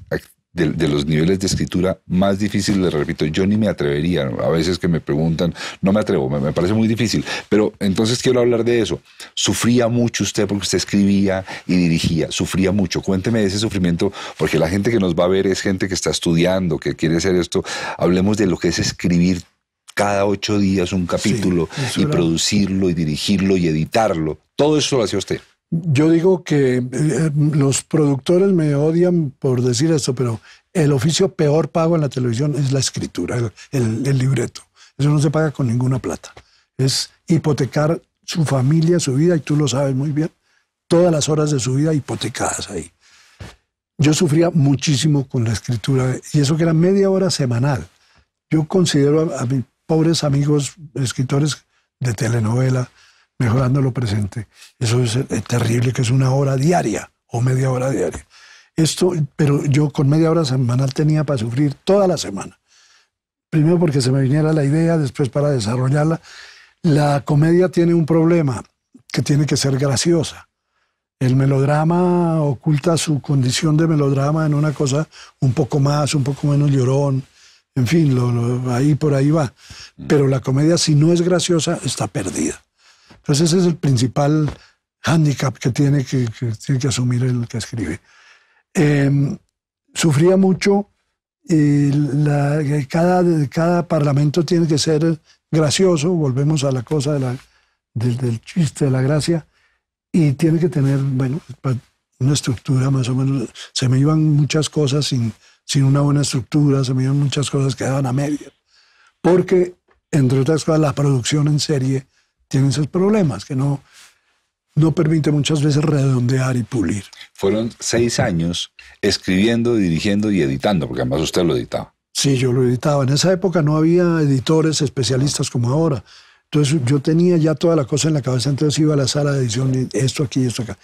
de, los niveles de escritura más difíciles. les repito, yo ni me atrevería, a veces que me preguntan, no me atrevo, me, parece muy difícil, pero entonces quiero hablar de eso. Sufría mucho usted porque usted escribía y dirigía, sufría mucho, cuénteme de ese sufrimiento, porque la gente que nos va a ver es gente que está estudiando, que quiere hacer esto, hablemos de lo que es escribir cada ocho días un capítulo y producirlo y dirigirlo y editarlo, todo eso lo hacía usted. Yo digo que eh, los productores me odian por decir esto, pero el oficio peor pago en la televisión es la escritura, el, libreto. Eso no se paga con ninguna plata. Es hipotecar su familia, su vida, y tú lo sabes muy bien, todas las horas de su vida hipotecadas ahí. Yo sufría muchísimo con la escritura, y eso que era media hora semanal. Yo considero a mis pobres amigos escritores de telenovela, mejorando lo presente. Eso es eh, terrible, que es una hora diaria o media hora diaria. Esto, pero yo con media hora semanal tenía para sufrir toda la semana. Primero porque se me viniera la idea, después para desarrollarla. La comedia tiene un problema, que tiene que ser graciosa. El melodrama oculta su condición de melodrama en una cosa un poco más, un poco menos llorón. En fin, ahí por ahí va. Mm. Pero la comedia, si no es graciosa, está perdida ese es el principal hándicap que tiene que, tiene que asumir el que escribe. Em, sufría mucho y cada, cada parlamento tiene que ser gracioso, volvemos a la cosa de la, del, del chiste, de la gracia, y tiene que tener, bueno, una estructura más o menos. Se me iban muchas cosas sin, sin una buena estructura, se me iban muchas cosas que daban a media. Porque, entre otras cosas, la producción en serie tienen esos problemas que no, no permite muchas veces redondear y pulir. Fueron seis años escribiendo, dirigiendo y editando, porque además usted lo editaba. Sí, yo lo editaba. En esa época no había editores especialistas como ahora. Entonces yo tenía ya toda la cosa en la cabeza, entonces iba a la sala de edición, esto aquí, esto acá.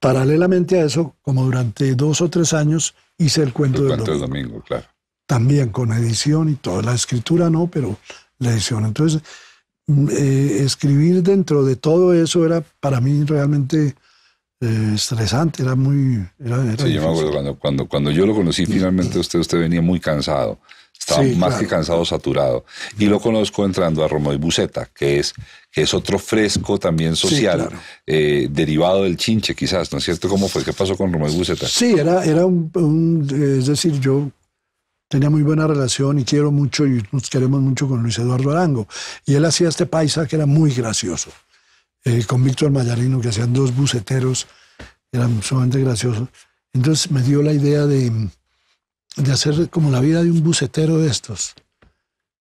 Paralelamente a eso, como durante dos o tres años, hice el cuento, el domingo. claro. También con edición y toda la escritura no, pero la edición. Entonces Mm, eh, escribir dentro de todo eso era para mí realmente eh, estresante, era muy... sí, yo me acuerdo cuando, cuando, yo lo conocí finalmente usted, usted venía muy cansado, estaba más que cansado, saturado. Y lo conozco entrando a Romo y Buceta, que es, que es otro fresco también social, eh, derivado del chinche quizás, ¿no es cierto? ¿Cómo fue? ¿Qué pasó con Romo y Buceta? Sí, era, era un, es decir, yo tenía muy buena relación y quiero mucho y nos queremos mucho con Luis Eduardo Arango. Y él hacía este paisa que era muy gracioso, eh, con Víctor Mayarino, que hacían dos buceteros, eran sumamente graciosos. Entonces me dio la idea de, hacer como la vida de un bucetero de estos.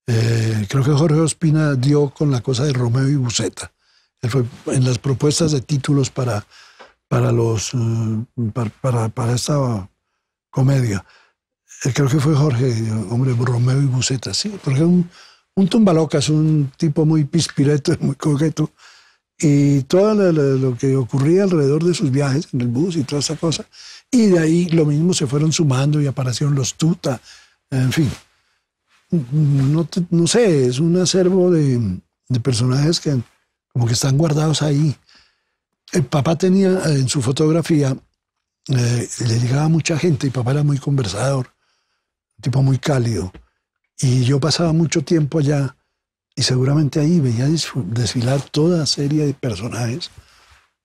Eh, creo que Jorge Ospina dio con la cosa de Romeo y Buceta. Él fue en las propuestas de títulos para, para, los, eh, para esta comedia. Eh, creo que fue Jorge, hombre, Romeo y Buceta, sí, porque es un, tumbalocas, un tipo muy pispireto, muy coqueto, y todo lo, que ocurría alrededor de sus viajes en el bus y toda esa cosa, y de ahí lo mismo se fueron sumando y aparecieron los tuta, en fin. No, sé, es un acervo de, personajes que como que están guardados ahí. El papá tenía en su fotografía, eh, le llegaba mucha gente y papá era muy conversador tipo muy cálido. Y yo pasaba mucho tiempo allá y seguramente ahí veía desfilar toda serie de personajes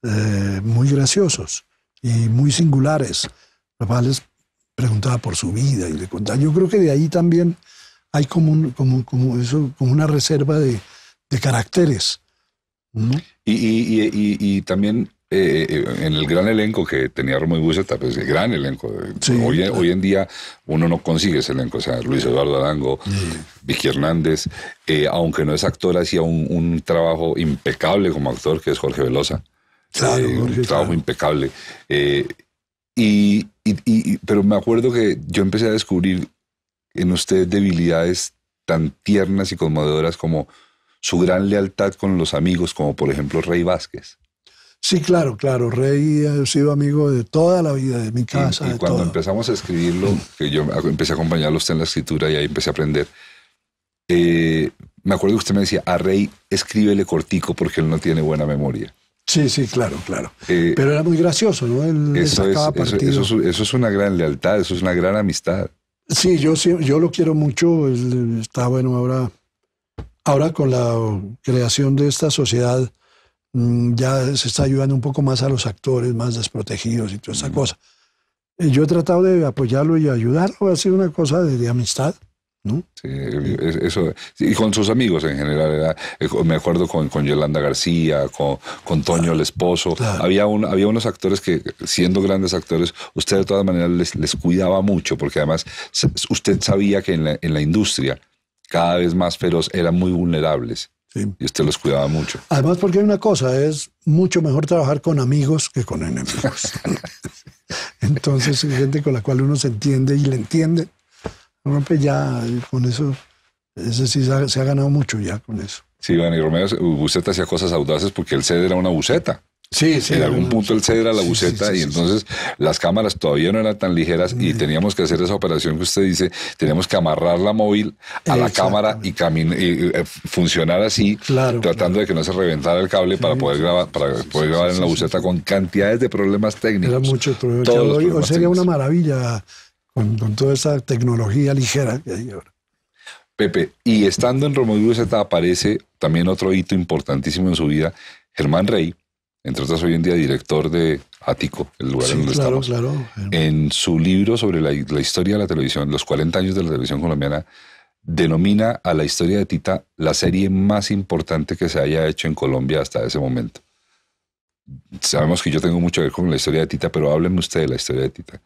eh, muy graciosos y muy singulares. Los les preguntaba por su vida y le contaba. Yo creo que de ahí también hay como, como, una reserva de, caracteres. y, y, también eh, eh, eh, en el gran elenco que tenía Romo y Buceta, pues, el gran elenco. hoy, en día uno no consigue ese elenco, o sea, Luis Eduardo Arango, mm. Vicky Hernández, aunque no es actor, hacía un, trabajo impecable como actor, que es Jorge Velosa. un trabajo impecable. Y, pero me acuerdo que yo empecé a descubrir en usted debilidades tan tiernas y conmovedoras como su gran lealtad con los amigos, como por ejemplo Rey Vázquez. Sí, claro, claro. Rey ha eh, sido amigo de toda la vida, de mi casa. Y, cuando empezamos a escribirlo, que yo empecé a acompañarlo usted en la escritura y ahí empecé a aprender. Eh, me acuerdo que usted me decía, a Rey escríbele cortico porque él no tiene buena memoria. Sí, sí, claro, claro. Eh, Pero era muy gracioso, ¿no? eso, es, eso, es una gran lealtad, eso es una gran amistad. Sí, yo, yo lo quiero mucho. está bueno ahora, ahora con la creación de esta sociedad Mm, ya se está ayudando un poco más a los actores más desprotegidos y toda esa cosa. Eh, yo he tratado de apoyarlo y ayudarlo, ha sido una cosa de, amistad. ¿No? Sí, eso, y con sus amigos en general. Eh, me acuerdo con, Yolanda García, con, con Toño el esposo. Había, había unos actores que, siendo grandes actores, usted de todas maneras les, les cuidaba mucho, porque además usted sabía que en la, en la industria cada vez más feroz eran muy vulnerables y usted los cuidaba mucho. Además, porque hay una cosa, es mucho mejor trabajar con amigos que con enemigos. Entonces, gente con la cual uno se entiende y le entiende, rompe ya con eso, ese sí se ha, ganado mucho ya con eso. Sí, bueno y Romeo, Buceta hacía cosas audaces porque el CED era una buceta. En algún punto él cedra la buceta y entonces las cámaras todavía no eran tan ligeras y teníamos que hacer esa operación que usted dice, teníamos que amarrar la móvil a la cámara y, eh, eh, funcionar así, tratando de que no se reventara el cable para poder grabar, para poder grabar en la buceta con cantidades de problemas técnicos. Era mucho sería una maravilla con, toda esa tecnología ligera Pepe, y estando en y Buceta aparece también otro hito importantísimo en su vida, Germán Rey, entre otras hoy en día director de Ático, el lugar en donde estamos. Claro. En su libro sobre la, historia de la televisión, los 40 años de la televisión colombiana, denomina a la historia de Tita la serie más importante que se haya hecho en Colombia hasta ese momento. Sabemos que yo tengo mucho que ver con la historia de Tita, pero háblenme usted de la historia de Tita.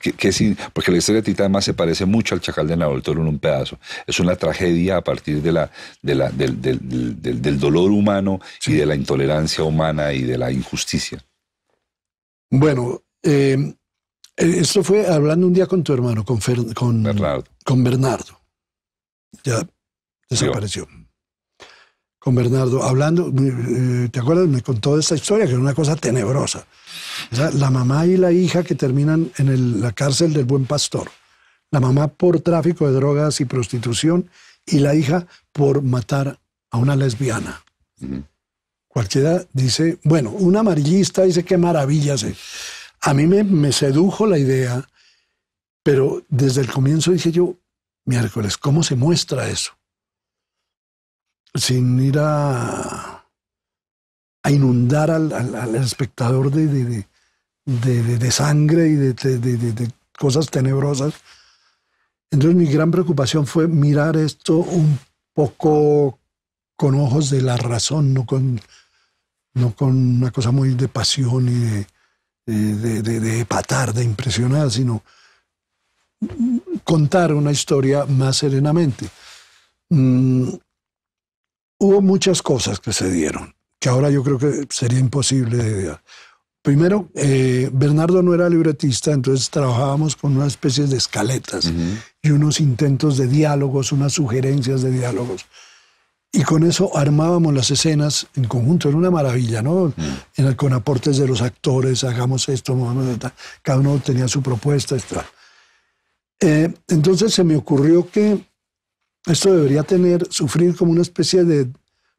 Que, porque la historia de Tita además se parece mucho al Chacal de todo en un pedazo. Es una tragedia a partir de la, del, dolor humano y de la intolerancia humana y de la injusticia. Bueno, eh, eh, esto fue hablando un día con tu hermano, con, con Bernardo. Ya desapareció con Bernardo, hablando, eh, ¿te acuerdas? Me contó de esta historia, que era una cosa tenebrosa. la mamá y la hija que terminan en la cárcel del buen pastor. La mamá por tráfico de drogas y prostitución y la hija por matar a una lesbiana. Cualquiera dice, bueno, un amarillista dice qué maravilla. A mí me, me sedujo la idea, pero desde el comienzo dije yo, miércoles, ¿cómo se muestra eso? sin ir a, inundar al, espectador de, sangre y de, cosas tenebrosas. Entonces mi gran preocupación fue mirar esto un poco con ojos de la razón, no con, no con una cosa muy de pasión y de, de patar, de impresionar, sino contar una historia más serenamente hubo muchas cosas que se dieron, que ahora yo creo que sería imposible de Primero, eh, Bernardo no era libretista, entonces trabajábamos con una especie de escaletas y unos intentos de diálogos, unas sugerencias de diálogos. Y con eso armábamos las escenas en conjunto, era una maravilla, ¿no? en con aportes de los actores, hagamos esto, cada uno tenía su propuesta, extra eh, entonces se me ocurrió que esto debería tener, sufrir como una especie de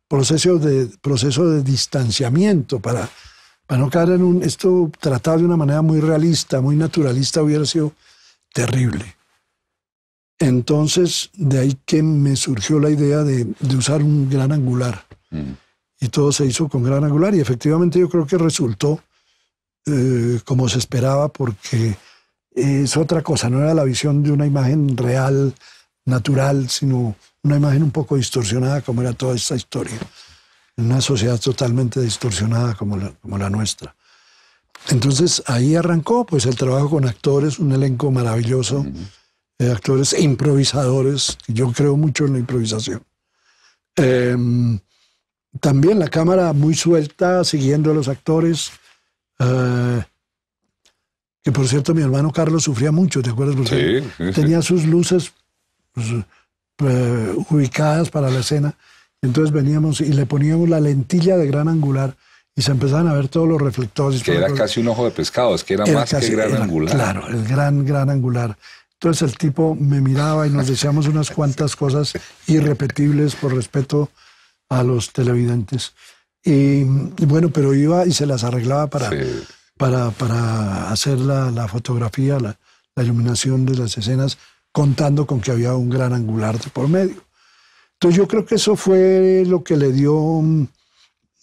proceso de, proceso de distanciamiento para, para no caer en un... Esto tratado de una manera muy realista, muy naturalista, hubiera sido terrible. Entonces, de ahí que me surgió la idea de, de usar un gran angular. Mm. Y todo se hizo con gran angular y efectivamente yo creo que resultó eh, como se esperaba porque es otra cosa, no era la visión de una imagen real natural, sino una imagen un poco distorsionada como era toda esta historia, en una sociedad totalmente distorsionada como la, nuestra. Entonces ahí arrancó pues el trabajo con actores, un elenco maravilloso, de eh, actores improvisadores, yo creo mucho en la improvisación. Em, también la cámara muy suelta, siguiendo a los actores. Eh, que por cierto mi hermano Carlos sufría mucho, ¿te acuerdas? sí. tenía sus luces pues, eh, ubicadas para la escena. Entonces veníamos y le poníamos la lentilla de gran angular y se empezaban a ver todos los reflectores. Que era casi un ojo de pescado, es que era, más que gran angular. Claro, el gran, gran angular. Entonces el tipo me miraba y nos decíamos unas cuantas cosas irrepetibles por respeto a los televidentes. Y, bueno, pero iba y se las arreglaba para, para, para hacer la, la fotografía, la iluminación de las escenas contando con que había un gran angular por medio. Entonces yo creo que eso fue lo que le dio mm,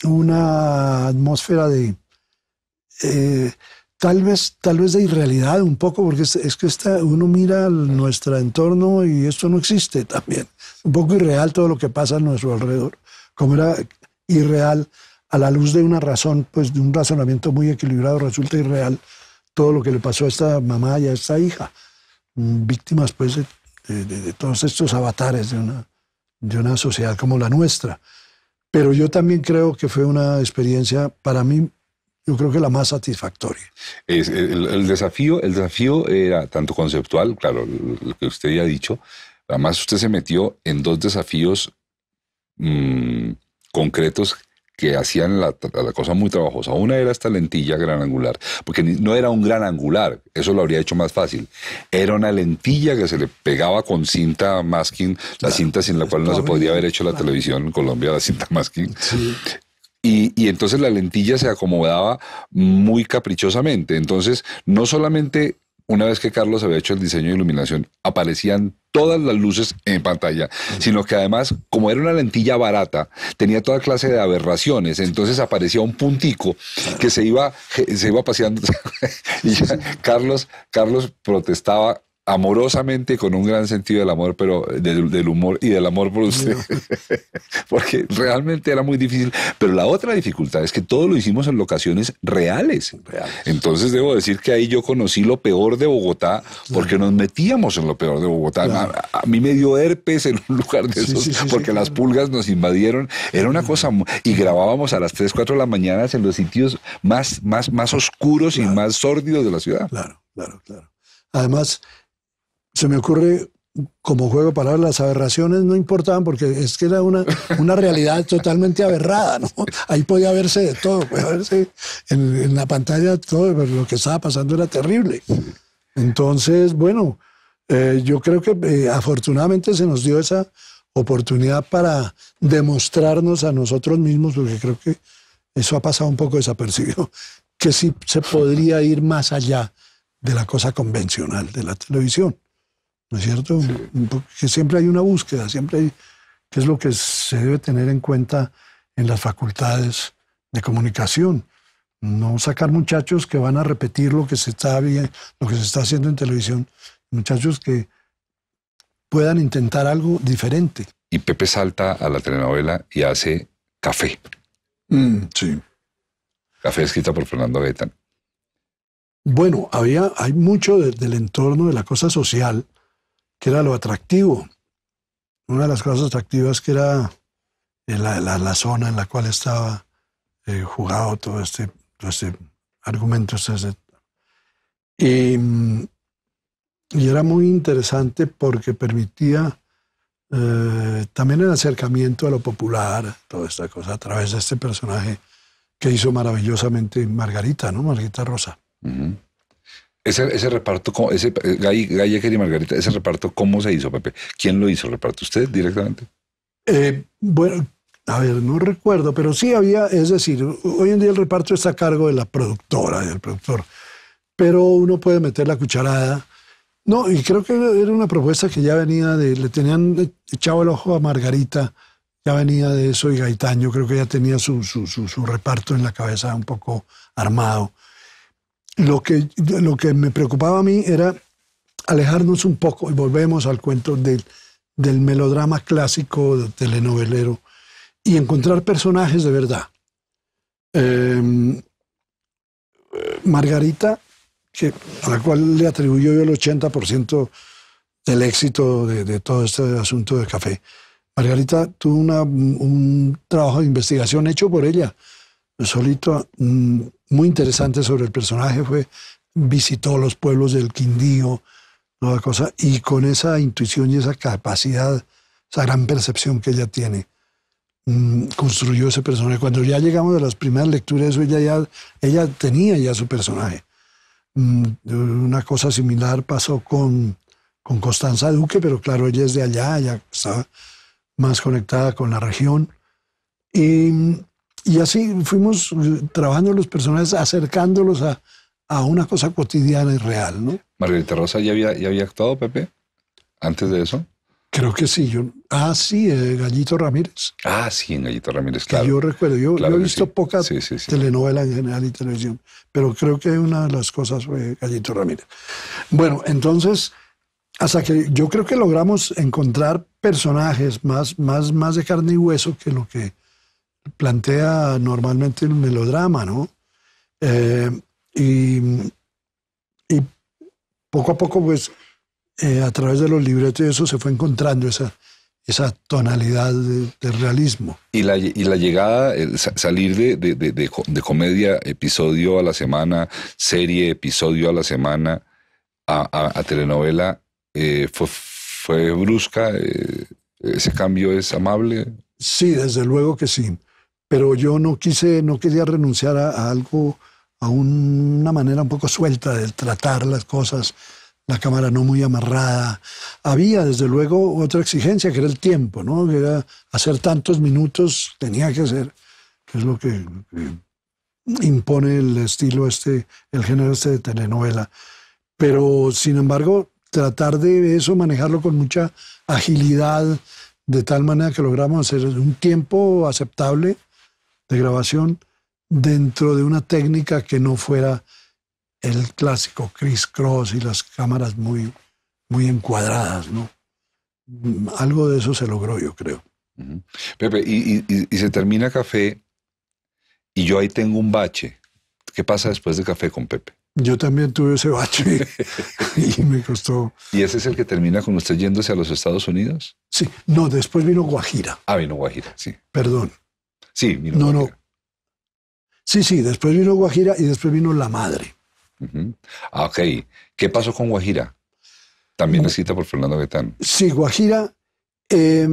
una atmósfera de eh, tal vez tal vez de irrealidad un poco porque es, que uno mira nuestro entorno y esto no existe también un poco irreal todo lo que pasa a nuestro alrededor como era irreal a la luz de una razón pues de un razonamiento muy equilibrado resulta irreal todo lo que le pasó a esta mamá y a esta hija víctimas pues, de, todos estos avatares de una, de una sociedad como la nuestra. Pero yo también creo que fue una experiencia para mí yo creo que la más satisfactoria. el, desafío, el desafío era tanto conceptual, claro, lo que usted ya ha dicho, además usted se metió en dos desafíos mm, concretos que hacían la, cosa muy trabajosa. Una era esta lentilla gran angular, porque no era un gran angular, eso lo habría hecho más fácil. Era una lentilla que se le pegaba con cinta masking, la ah, cinta sin la cual no se podía haber hecho la televisión en Colombia, la cinta masking. Y, y, entonces la lentilla se acomodaba muy caprichosamente. Entonces, no solamente una vez que Carlos había hecho el diseño de iluminación, aparecían todas las luces en pantalla, sino que además, como era una lentilla barata, tenía toda clase de aberraciones, entonces aparecía un puntico que se iba, se iba paseando y Carlos, Carlos protestaba amorosamente con un gran sentido del amor, pero del, humor y del amor por usted, porque realmente era muy difícil. Pero la otra dificultad es que todo lo hicimos en locaciones reales. Entonces debo decir que ahí yo conocí lo peor de Bogotá, porque nos metíamos en lo peor de Bogotá. A, mí me dio herpes en un lugar de esos, porque las pulgas nos invadieron. Era una cosa... Y grabábamos a las 3, 4 de la mañana en los sitios más, más, más oscuros y más sórdidos de la ciudad. Claro, claro, claro. Además, se me ocurre como juego de palabras, las aberraciones no importaban porque es que era una, una realidad totalmente aberrada, ¿no? Ahí podía verse de todo, podía verse en, la pantalla todo, pero lo que estaba pasando era terrible. Entonces, bueno, eh, yo creo que eh, afortunadamente se nos dio esa oportunidad para demostrarnos a nosotros mismos, porque creo que eso ha pasado un poco desapercibido, que sí se podría ir más allá de la cosa convencional de la televisión. ¿no es cierto? Porque siempre hay una búsqueda, siempre hay, qué es lo que se debe tener en cuenta en las facultades de comunicación. No sacar muchachos que van a repetir lo que se está, lo que se está haciendo en televisión, muchachos que puedan intentar algo diferente. Y Pepe salta a la telenovela y hace Café. Mm, sí. Café escrito por Fernando Betan. Bueno, había, hay mucho del entorno de la cosa social que era lo atractivo. Una de las cosas atractivas que era eh, la, la, zona en la cual estaba eh, jugado todo este, todo este argumento. Este y, mm, y, era muy interesante porque permitía eh, también el acercamiento a lo popular, toda esta cosa, a través de este personaje que hizo maravillosamente Margarita, ¿no? Margarita Rosa. Uh ese, reparto, ese, eh, y Margarita, ese reparto, ¿cómo se hizo, Pepe? ¿Quién lo hizo? reparto usted directamente? Eh, bueno, a ver, no recuerdo, pero sí había, es decir, hoy en día el reparto está a cargo de la productora, del productor, pero uno puede meter la cucharada. No, y creo que era una propuesta que ya venía de, le tenían echado el ojo a Margarita, ya venía de eso, y Gaitaño, creo que ya tenía su, su reparto en la cabeza un poco armado lo que, lo que me preocupaba a mí era alejarnos un poco y volvemos al cuento del, del melodrama clásico telenovelero y encontrar personajes de verdad. Em, Margarita, que, a la cual le atribuyó yo el 80% del éxito de, de, todo este asunto de café. Margarita tuvo un trabajo de investigación hecho por ella, solito. Mm, muy interesante sobre el personaje fue, visitó los pueblos del Quindío, toda cosa, y con esa intuición y esa capacidad, esa gran percepción que ella tiene, mm, construyó ese personaje. Cuando ya llegamos a las primeras lecturas, ella, ya, ella tenía ya su personaje. Mm, una cosa similar pasó con, Constanza Duque, pero claro, ella es de allá, ya está más conectada con la región. Y y así fuimos eh, trabajando los personajes, acercándolos a, una cosa cotidiana y real, ¿no? Margarita Rosa ya había, ya había actuado, Pepe, antes de eso. Creo que sí. Yo, ah, sí, eh, Gallito Ramírez. Ah, sí, Gallito Ramírez, claro. yo recuerdo, yo, he visto pocas en general y televisión, pero creo que una de las cosas fue Gallito Ramírez. Bueno, entonces, hasta que yo creo que logramos encontrar personajes más, más, más de carne y hueso que lo que plantea normalmente el melodrama, ¿no? Eh, y, poco a poco, pues, eh, a través de los libretos y eso se fue encontrando esa, tonalidad de, realismo. Y la, llegada, salir de, comedia episodio a la semana, serie episodio a la semana, a, telenovela, eh, fue, fue brusca. ¿Ese cambio es amable? Sí, desde luego que sí pero yo no quise, no quería renunciar a, algo, a una manera un poco suelta de tratar las cosas, la cámara no muy amarrada. Había, desde luego, otra exigencia que era el tiempo, ¿no? Que era hacer tantos minutos, tenía que hacer, que es lo que, impone el estilo este, el género este de telenovela. Pero, sin embargo, tratar de eso, manejarlo con mucha agilidad, de tal manera que logramos hacer un tiempo aceptable de grabación dentro de una técnica que no fuera el clásico criss cross y las cámaras muy, muy encuadradas, ¿no? Mm, algo de eso se logró, yo creo. Pepe, y, y, se termina Café y yo ahí tengo un bache. ¿Qué pasa después de Café con Pepe? Yo también tuve ese bache y me costó. ¿Y ese es el que termina con usted yéndose a los Estados Unidos? Sí, no, después vino Guajira. Ah, vino Guajira, sí. Perdón. Sí, No, no. Sí, sí, después vino Guajira y después vino La Madre. Ah, ok. ¿Qué pasó con Guajira? También cita por Fernando Betán. Sí, Guajira eh,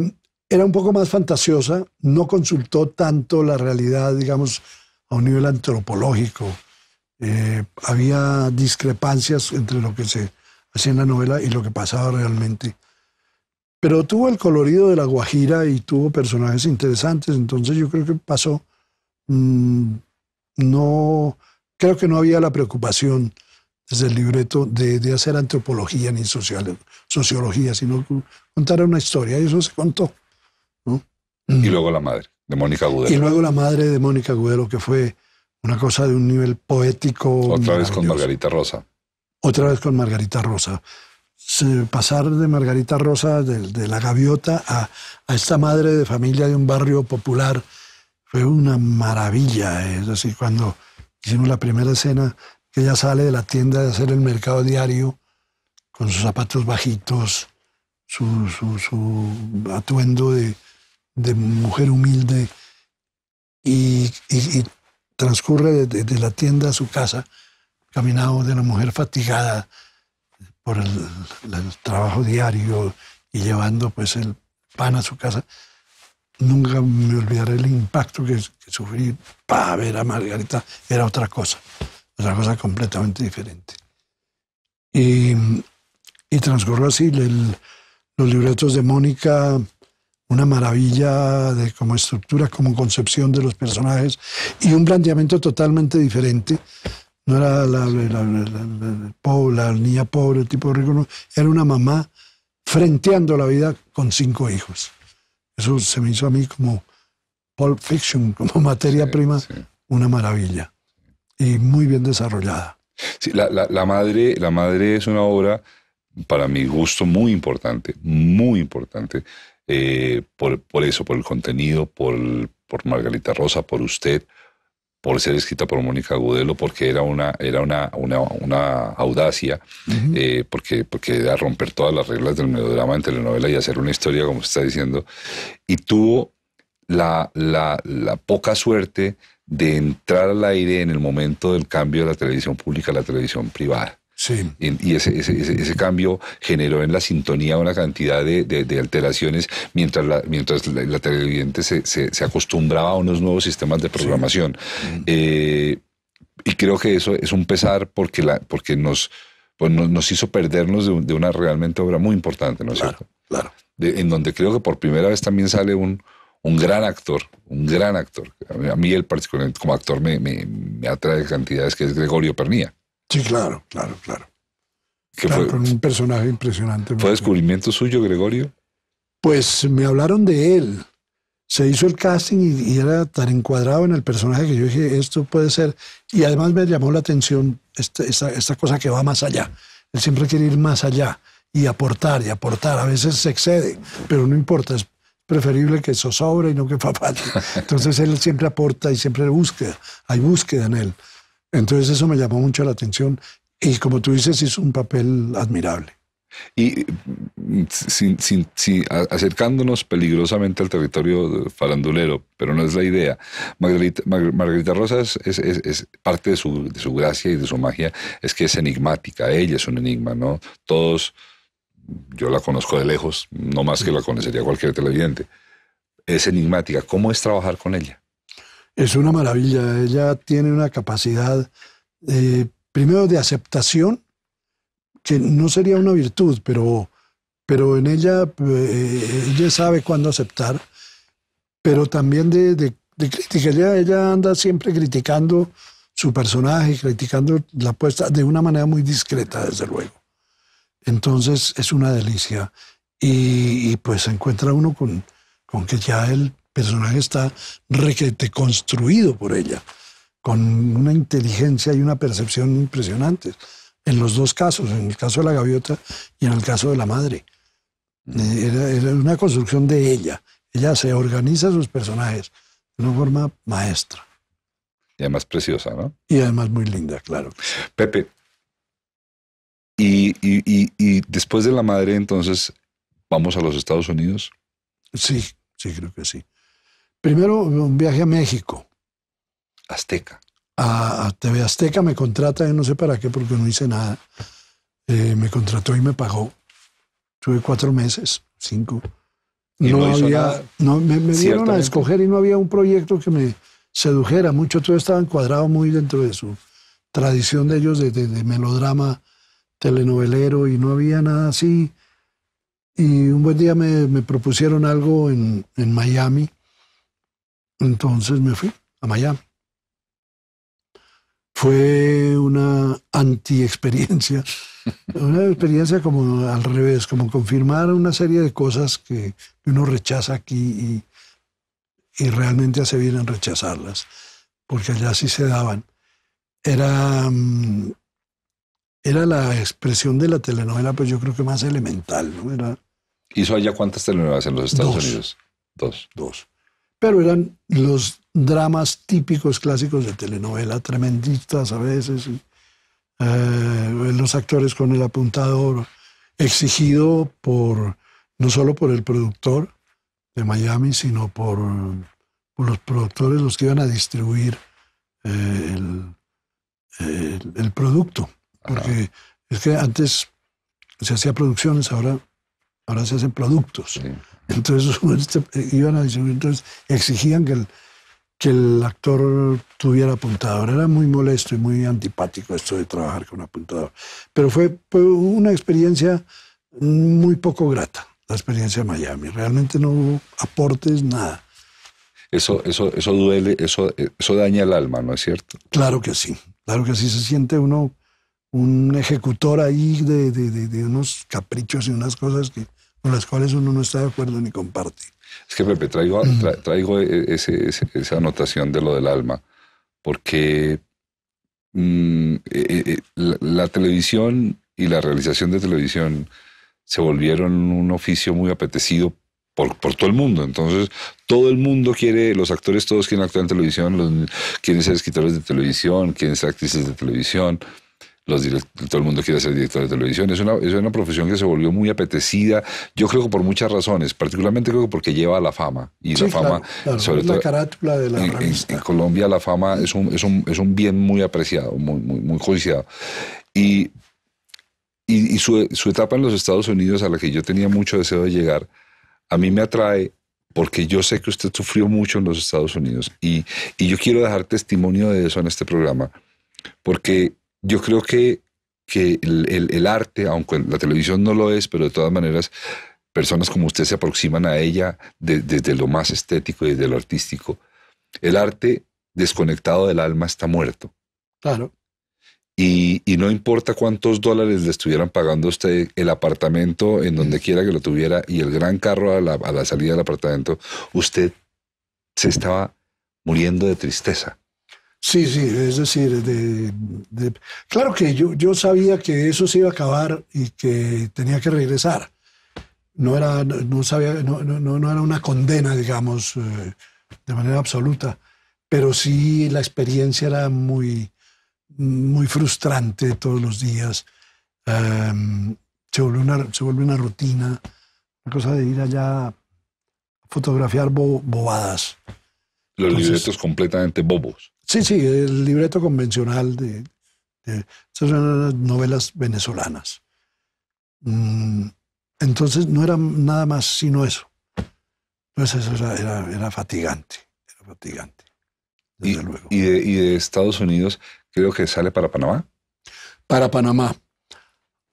era un poco más fantasiosa, no consultó tanto la realidad, digamos, a un nivel antropológico. Eh, había discrepancias entre lo que se hacía en la novela y lo que pasaba realmente. Pero tuvo el colorido de la Guajira y tuvo personajes interesantes, entonces yo creo que pasó, mm, no, creo que no había la preocupación desde el libreto de, hacer antropología ni sociología, sino contar una historia y eso se contó. Y luego la madre de Mónica Gudelo. Y luego la madre de Mónica Gudelo, que fue una cosa de un nivel poético. Otra vez con Margarita Rosa. Otra vez con Margarita Rosa pasar de Margarita Rosa, de, la gaviota, a, esta madre de familia de un barrio popular, fue una maravilla. ¿eh? Es decir, cuando hicimos la primera escena, que ella sale de la tienda de hacer el mercado diario con sus zapatos bajitos, su, su, atuendo de, mujer humilde, y, transcurre de, la tienda a su casa, caminando de la mujer fatigada, por el, trabajo diario y llevando pues el pan a su casa, nunca me olvidaré el impacto que, sufrí para ver a Margarita. Era otra cosa, otra cosa completamente diferente. Y, y transcurrió así los libretos de Mónica una maravilla de como estructura, como concepción de los personajes y un planteamiento totalmente diferente no era la, niña pobre, el tipo rico, Era una mamá frenteando la vida con cinco hijos. Eso se me hizo a mí como Pulp Fiction, como materia prima, una maravilla. Y muy bien desarrollada. Sí, la, madre, la madre es una obra, para mi gusto, muy importante, muy importante. Eh, por, por, eso, por el contenido, por, por Margarita Rosa, por usted, por ser escrita por Mónica Gudelo, porque era una, era una, una, una audacia, eh, porque, porque era romper todas las reglas del melodrama en telenovela y hacer una historia, como se está diciendo. Y tuvo la, la, la poca suerte de entrar al aire en el momento del cambio de la televisión pública a la televisión privada. Sí. Y, ese, ese, cambio generó en la sintonía una cantidad de, alteraciones mientras la, mientras la, televidente se, se, acostumbraba a unos nuevos sistemas de programación. Eh, y creo que eso es un pesar porque, la, porque nos, pues nos, hizo perdernos de, una realmente obra muy importante, ¿no es cierto? Claro. en donde creo que por primera vez también sale un, un gran actor, un gran actor. A mí, el particularmente como actor me, me, me atrae cantidades que es Gregorio Pernía. Sí, claro, claro, claro. Que fue, un personaje impresionante. ¿Fue descubrimiento suyo, Gregorio? Pues me hablaron de él. Se hizo el casting y, era tan encuadrado en el personaje que yo dije, esto puede ser. Y además me llamó la atención este, esta, cosa que va más allá. Él siempre quiere ir más allá y aportar y aportar. A veces se excede, pero no importa, es preferible que eso sobra y no que papá. Entonces él siempre aporta y siempre busca, hay búsqueda en él. Entonces eso me llamó mucho la atención y como tú dices, hizo un papel admirable. Y mm, sin, acercándonos peligrosamente al territorio farandulero, pero no es la idea, Margarita, Rosa Rosas es, parte de su, de su, gracia y de su magia, es que es enigmática, ella es un enigma, ¿no? Todos, yo la conozco de lejos, no más que la conocería cualquier televidente, es enigmática. ¿Cómo es trabajar con ella? es una maravilla. Ella tiene una capacidad, eh, primero, de aceptación, que no sería una virtud, pero, pero en ella, eh, ella sabe cuándo aceptar, pero también de, de, crítica. Ella, anda siempre criticando su personaje, criticando la puesta de una manera muy discreta, desde luego. Entonces es una delicia. Y, pues se encuentra uno con, con que ya él personaje está reconstruido construido por ella, con una inteligencia y una percepción impresionantes. En los dos casos, en el caso de la gaviota y en el caso de la madre. Mm. Eh, era, una construcción de ella. Ella se organiza sus personajes de una forma maestra. Y además preciosa, ¿no? Y además muy linda, claro. Pepe, y, después de la madre, entonces, ¿vamos a los Estados Unidos? Sí, sí, creo que sí. Primero, un viaje a México. Azteca. A, TV Azteca me contrata, yo no sé para qué, porque no hice nada. Eh, me contrató y me pagó. Tuve cuatro meses, cinco. no, había, me, dieron a escoger y no había un proyecto que me sedujera mucho. Todo estaba encuadrado muy dentro de su tradición de ellos de, melodrama telenovelero y no había nada así. Y un buen día me, propusieron algo en, en Miami entonces me fui a Miami. Fue una anti-experiencia, una experiencia como al revés, como confirmar una serie de cosas que uno rechaza aquí y, realmente hace bien en rechazarlas, porque allá sí se daban. Era, mm, era la expresión de la telenovela, pues yo creo que más elemental. ¿no? Era, ¿Hizo allá cuántas telenovelas en los Estados Unidos? Dos. Dos pero eran los dramas típicos clásicos de telenovela, tremendistas a veces, eh, los actores con el apuntador, exigido por no solo por el productor de Miami, sino por, los productores, los que iban a distribuir eh, el, producto. Porque es que antes se hacía producciones, ahora, ahora se hacen productos. Sí. Entonces este, iban a decir, entonces exigían que el, que el actor tuviera apuntador. Era muy molesto y muy antipático esto de trabajar con apuntador. Pero fue, una experiencia muy poco grata, la experiencia de Miami. Realmente no hubo aportes, nada. Eso, eso, eso duele, eso, eso daña el alma, ¿no es cierto? Claro que sí, claro que sí se siente uno un ejecutor ahí de unos caprichos y unas cosas que, con las cuales uno no está de acuerdo ni comparte. Es que, Pepe, traigo, e, e, esa anotación de lo del alma, porque mm, e, la, televisión y la realización de televisión se volvieron un oficio muy apetecido por, por, todo el mundo. Entonces, todo el mundo quiere, los actores todos quieren actuar en televisión, los, quieren ser escritores de televisión, quieren ser actrices de televisión todo el mundo quiere ser director de televisión. Es una, es una profesión que se volvió muy apetecida, yo creo que por muchas razones, particularmente creo que porque lleva a la fama. Y la fama, sobre todo. de la en, Colombia la fama es un, es un, es un bien muy apreciado, muy, muy, muy codiciado. Y, y, y su, su etapa en los Estados Unidos, a la que yo tenía mucho deseo de llegar, a mí me atrae porque yo sé que usted sufrió mucho en los Estados Unidos y, y, yo quiero dejar testimonio de eso en este programa, porque yo creo que, el, arte, aunque la televisión no lo es, pero de todas maneras, personas como usted se aproximan a ella desde lo más estético y desde lo artístico. El arte desconectado del alma está muerto. Claro. Y, y, no importa cuántos dólares le estuvieran pagando usted el apartamento en donde mm. quiera que lo tuviera y el gran carro a la, a la salida del apartamento, usted se estaba muriendo de tristeza. Sí, sí, es decir, de, claro que yo, yo sabía que eso se iba a acabar y que tenía que regresar. No era, no sabía, no, no, era una condena, digamos, eh, de manera absoluta, pero sí la experiencia era muy, muy frustrante todos los días. Em, se, volvió una, se vuelve una rutina, una cosa de ir allá a fotografiar bobadas. Los libretos completamente bobos. Sí, sí, el libreto convencional de, de novelas venezolanas. Mm, entonces no era nada más sino eso. Entonces eso era, era, fatigante, era fatigante. y, de, Estados Unidos creo que sale para Panamá. Para Panamá.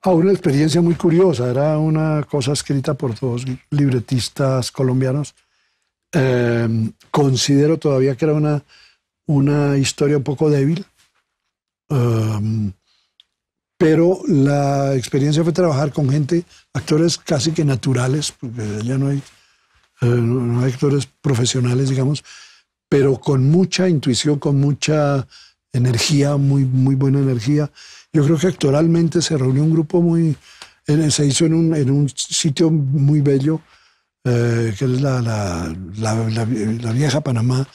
Ah, una experiencia muy curiosa. Era una cosa escrita por dos libretistas colombianos. Eh, considero todavía que era una una historia un poco débil, um, pero la experiencia fue trabajar con gente, actores casi que naturales, porque ya eh, no hay, actores profesionales, digamos, pero con mucha intuición, con mucha energía, muy, muy buena energía. Yo creo que actualmente se reunió un grupo muy, se hizo en un, sitio muy bello, eh, que es la, vieja Panamá,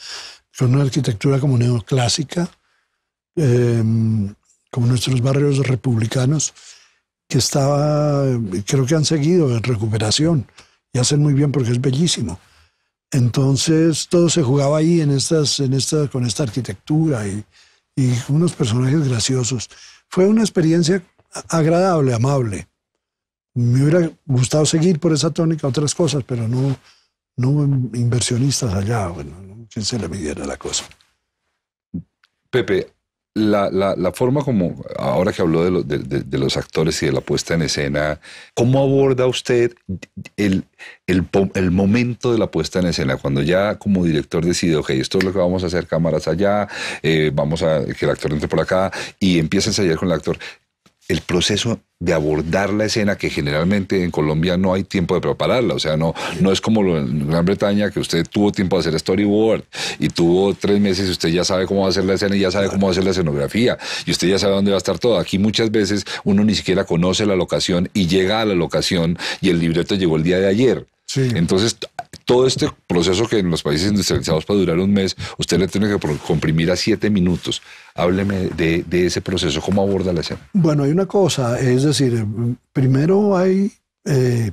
con una arquitectura como neoclásica, em, como nuestros barrios republicanos, que estaba, creo que han seguido en recuperación y hacen muy bien porque es bellísimo. Entonces todo se jugaba ahí en estas, en con esta arquitectura y, y unos personajes graciosos. Fue una experiencia agradable, amable. Me hubiera gustado seguir por esa tónica otras cosas, pero no, no inversionistas allá, bueno, quién se le midiera la cosa. Pepe, la, la, forma como, ahora que habló de, los actores y de la puesta en escena, ¿cómo aborda usted el, el, momento de la puesta en escena? Cuando ya como director decide, ok, esto es lo que vamos a hacer, cámaras allá, eh, vamos a que el actor entre por acá y empieza a ensayar con el actor el proceso de abordar la escena que generalmente en Colombia no hay tiempo de prepararla, o sea, no, no es como en Gran Bretaña que usted tuvo tiempo de hacer storyboard y tuvo tres meses y usted ya sabe cómo va a hacer la escena y ya sabe cómo va a hacer la escenografía y usted ya sabe dónde va a estar todo. Aquí muchas veces uno ni siquiera conoce la locación y llega a la locación y el libreto llegó el día de ayer. Sí. Entonces todo este proceso que en los países industrializados puede durar un mes, usted le tiene que comprimir a siete minutos. Hábleme de, ese proceso, ¿cómo aborda la escena? Bueno, hay una cosa, es decir, primero hay eh,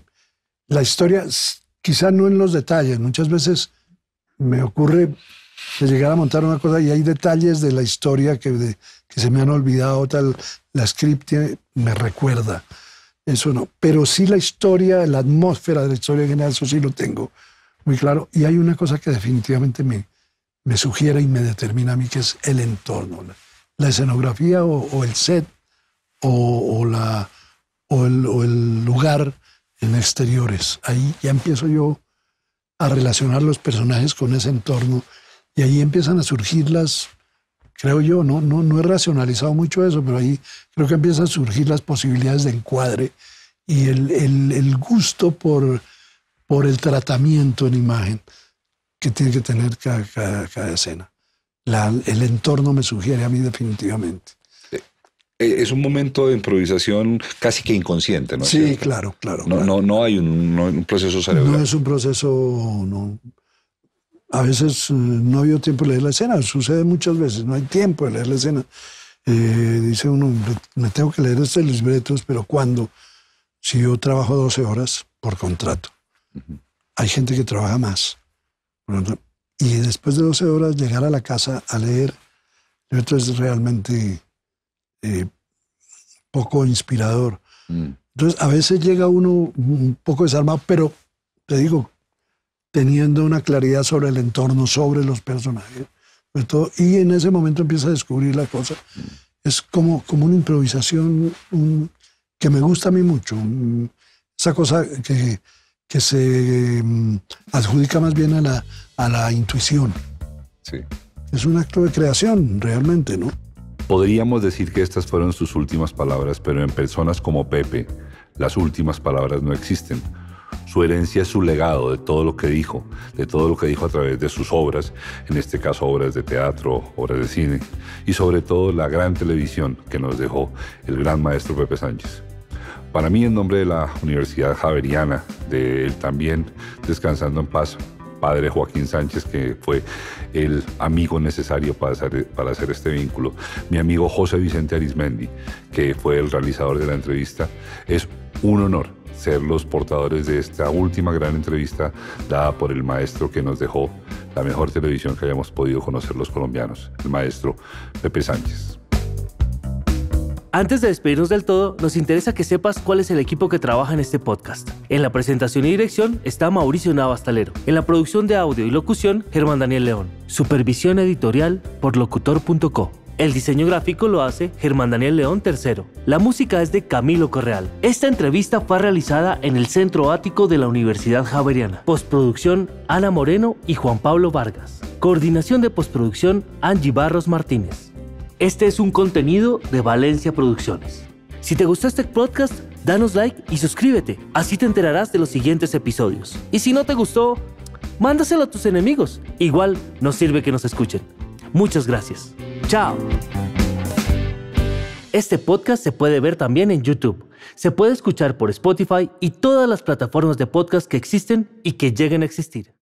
la historia, quizá no en los detalles, muchas veces me ocurre llegar a montar una cosa y hay detalles de la historia que, se me han olvidado, tal, la script me recuerda, eso no, pero sí la historia, la atmósfera de la historia general, eso sí lo tengo claro. Y hay una cosa que definitivamente me, me sugiere y me determina a mí, que es el entorno, la, escenografía o, el set o, la, o el, lugar en exteriores. Ahí ya empiezo yo a relacionar los personajes con ese entorno y ahí empiezan a surgir las, creo yo, no, no, no he racionalizado mucho eso, pero ahí creo que empiezan a surgir las posibilidades de encuadre y el gusto por por el tratamiento en imagen que tiene que tener cada, escena. el entorno me sugiere a mí definitivamente. Eh, eh, es un momento de improvisación casi que inconsciente, ¿no? Sí, claro, claro. No, hay un, proceso cerebral. No es un proceso, A veces eh, no veo tiempo de leer la escena, sucede muchas veces, no hay tiempo de leer la escena. dice uno, me tengo que leer este libretos, pero cuando Si yo trabajo 12 horas por contrato, hay gente que trabaja más. Y después de 12 horas llegar a la casa a leer, esto es realmente eh, poco inspirador. Mm. Entonces, a veces llega uno un poco desarmado, pero te digo, teniendo una claridad sobre el entorno, sobre los personajes, y en ese momento empieza a descubrir la cosa. Mm. Es como, como una improvisación que me gusta a mí mucho, esa cosa que que se mm, adjudica más bien a la, a la intuición. Sí. Es un acto de creación, realmente, ¿no? Podríamos decir que estas fueron sus últimas palabras, pero en personas como Pepe, las últimas palabras no existen. Su herencia es su legado de todo lo que dijo, de todo lo que dijo a través de sus obras, en este caso obras de teatro, obras de cine, y sobre todo la gran televisión que nos dejó el gran maestro Pepe Sánchez. Para mí, en nombre de la Universidad Javeriana, de él también descansando en paz, padre Joaquín Sánchez, que fue el amigo necesario para hacer, para hacer, este vínculo, mi amigo José Vicente Arismendi, que fue el realizador de la entrevista, es un honor ser los portadores de esta última gran entrevista dada por el maestro que nos dejó la mejor televisión que hayamos podido conocer los colombianos, el maestro Pepe Sánchez. Antes de despedirnos del todo, nos interesa que sepas cuál es el equipo que trabaja en este podcast. En la presentación y dirección está Mauricio Navastalero. En la producción de audio y locución, Germán Daniel León. Supervisión editorial por locutor.co. El diseño gráfico lo hace Germán Daniel León III. La música es de Camilo Correal. Esta entrevista fue realizada en el Centro Ático de la Universidad Javeriana. Postproducción Ana Moreno y Juan Pablo Vargas. Coordinación de postproducción Angie Barros Martínez. Este es un contenido de Valencia Producciones. Si te gustó este podcast, danos like y suscríbete. Así te enterarás de los siguientes episodios. Y si no te gustó, mándaselo a tus enemigos. Igual nos sirve que nos escuchen. Muchas gracias. Chao. Este podcast se puede ver también en YouTube. Se puede escuchar por Spotify y todas las plataformas de podcast que existen y que lleguen a existir.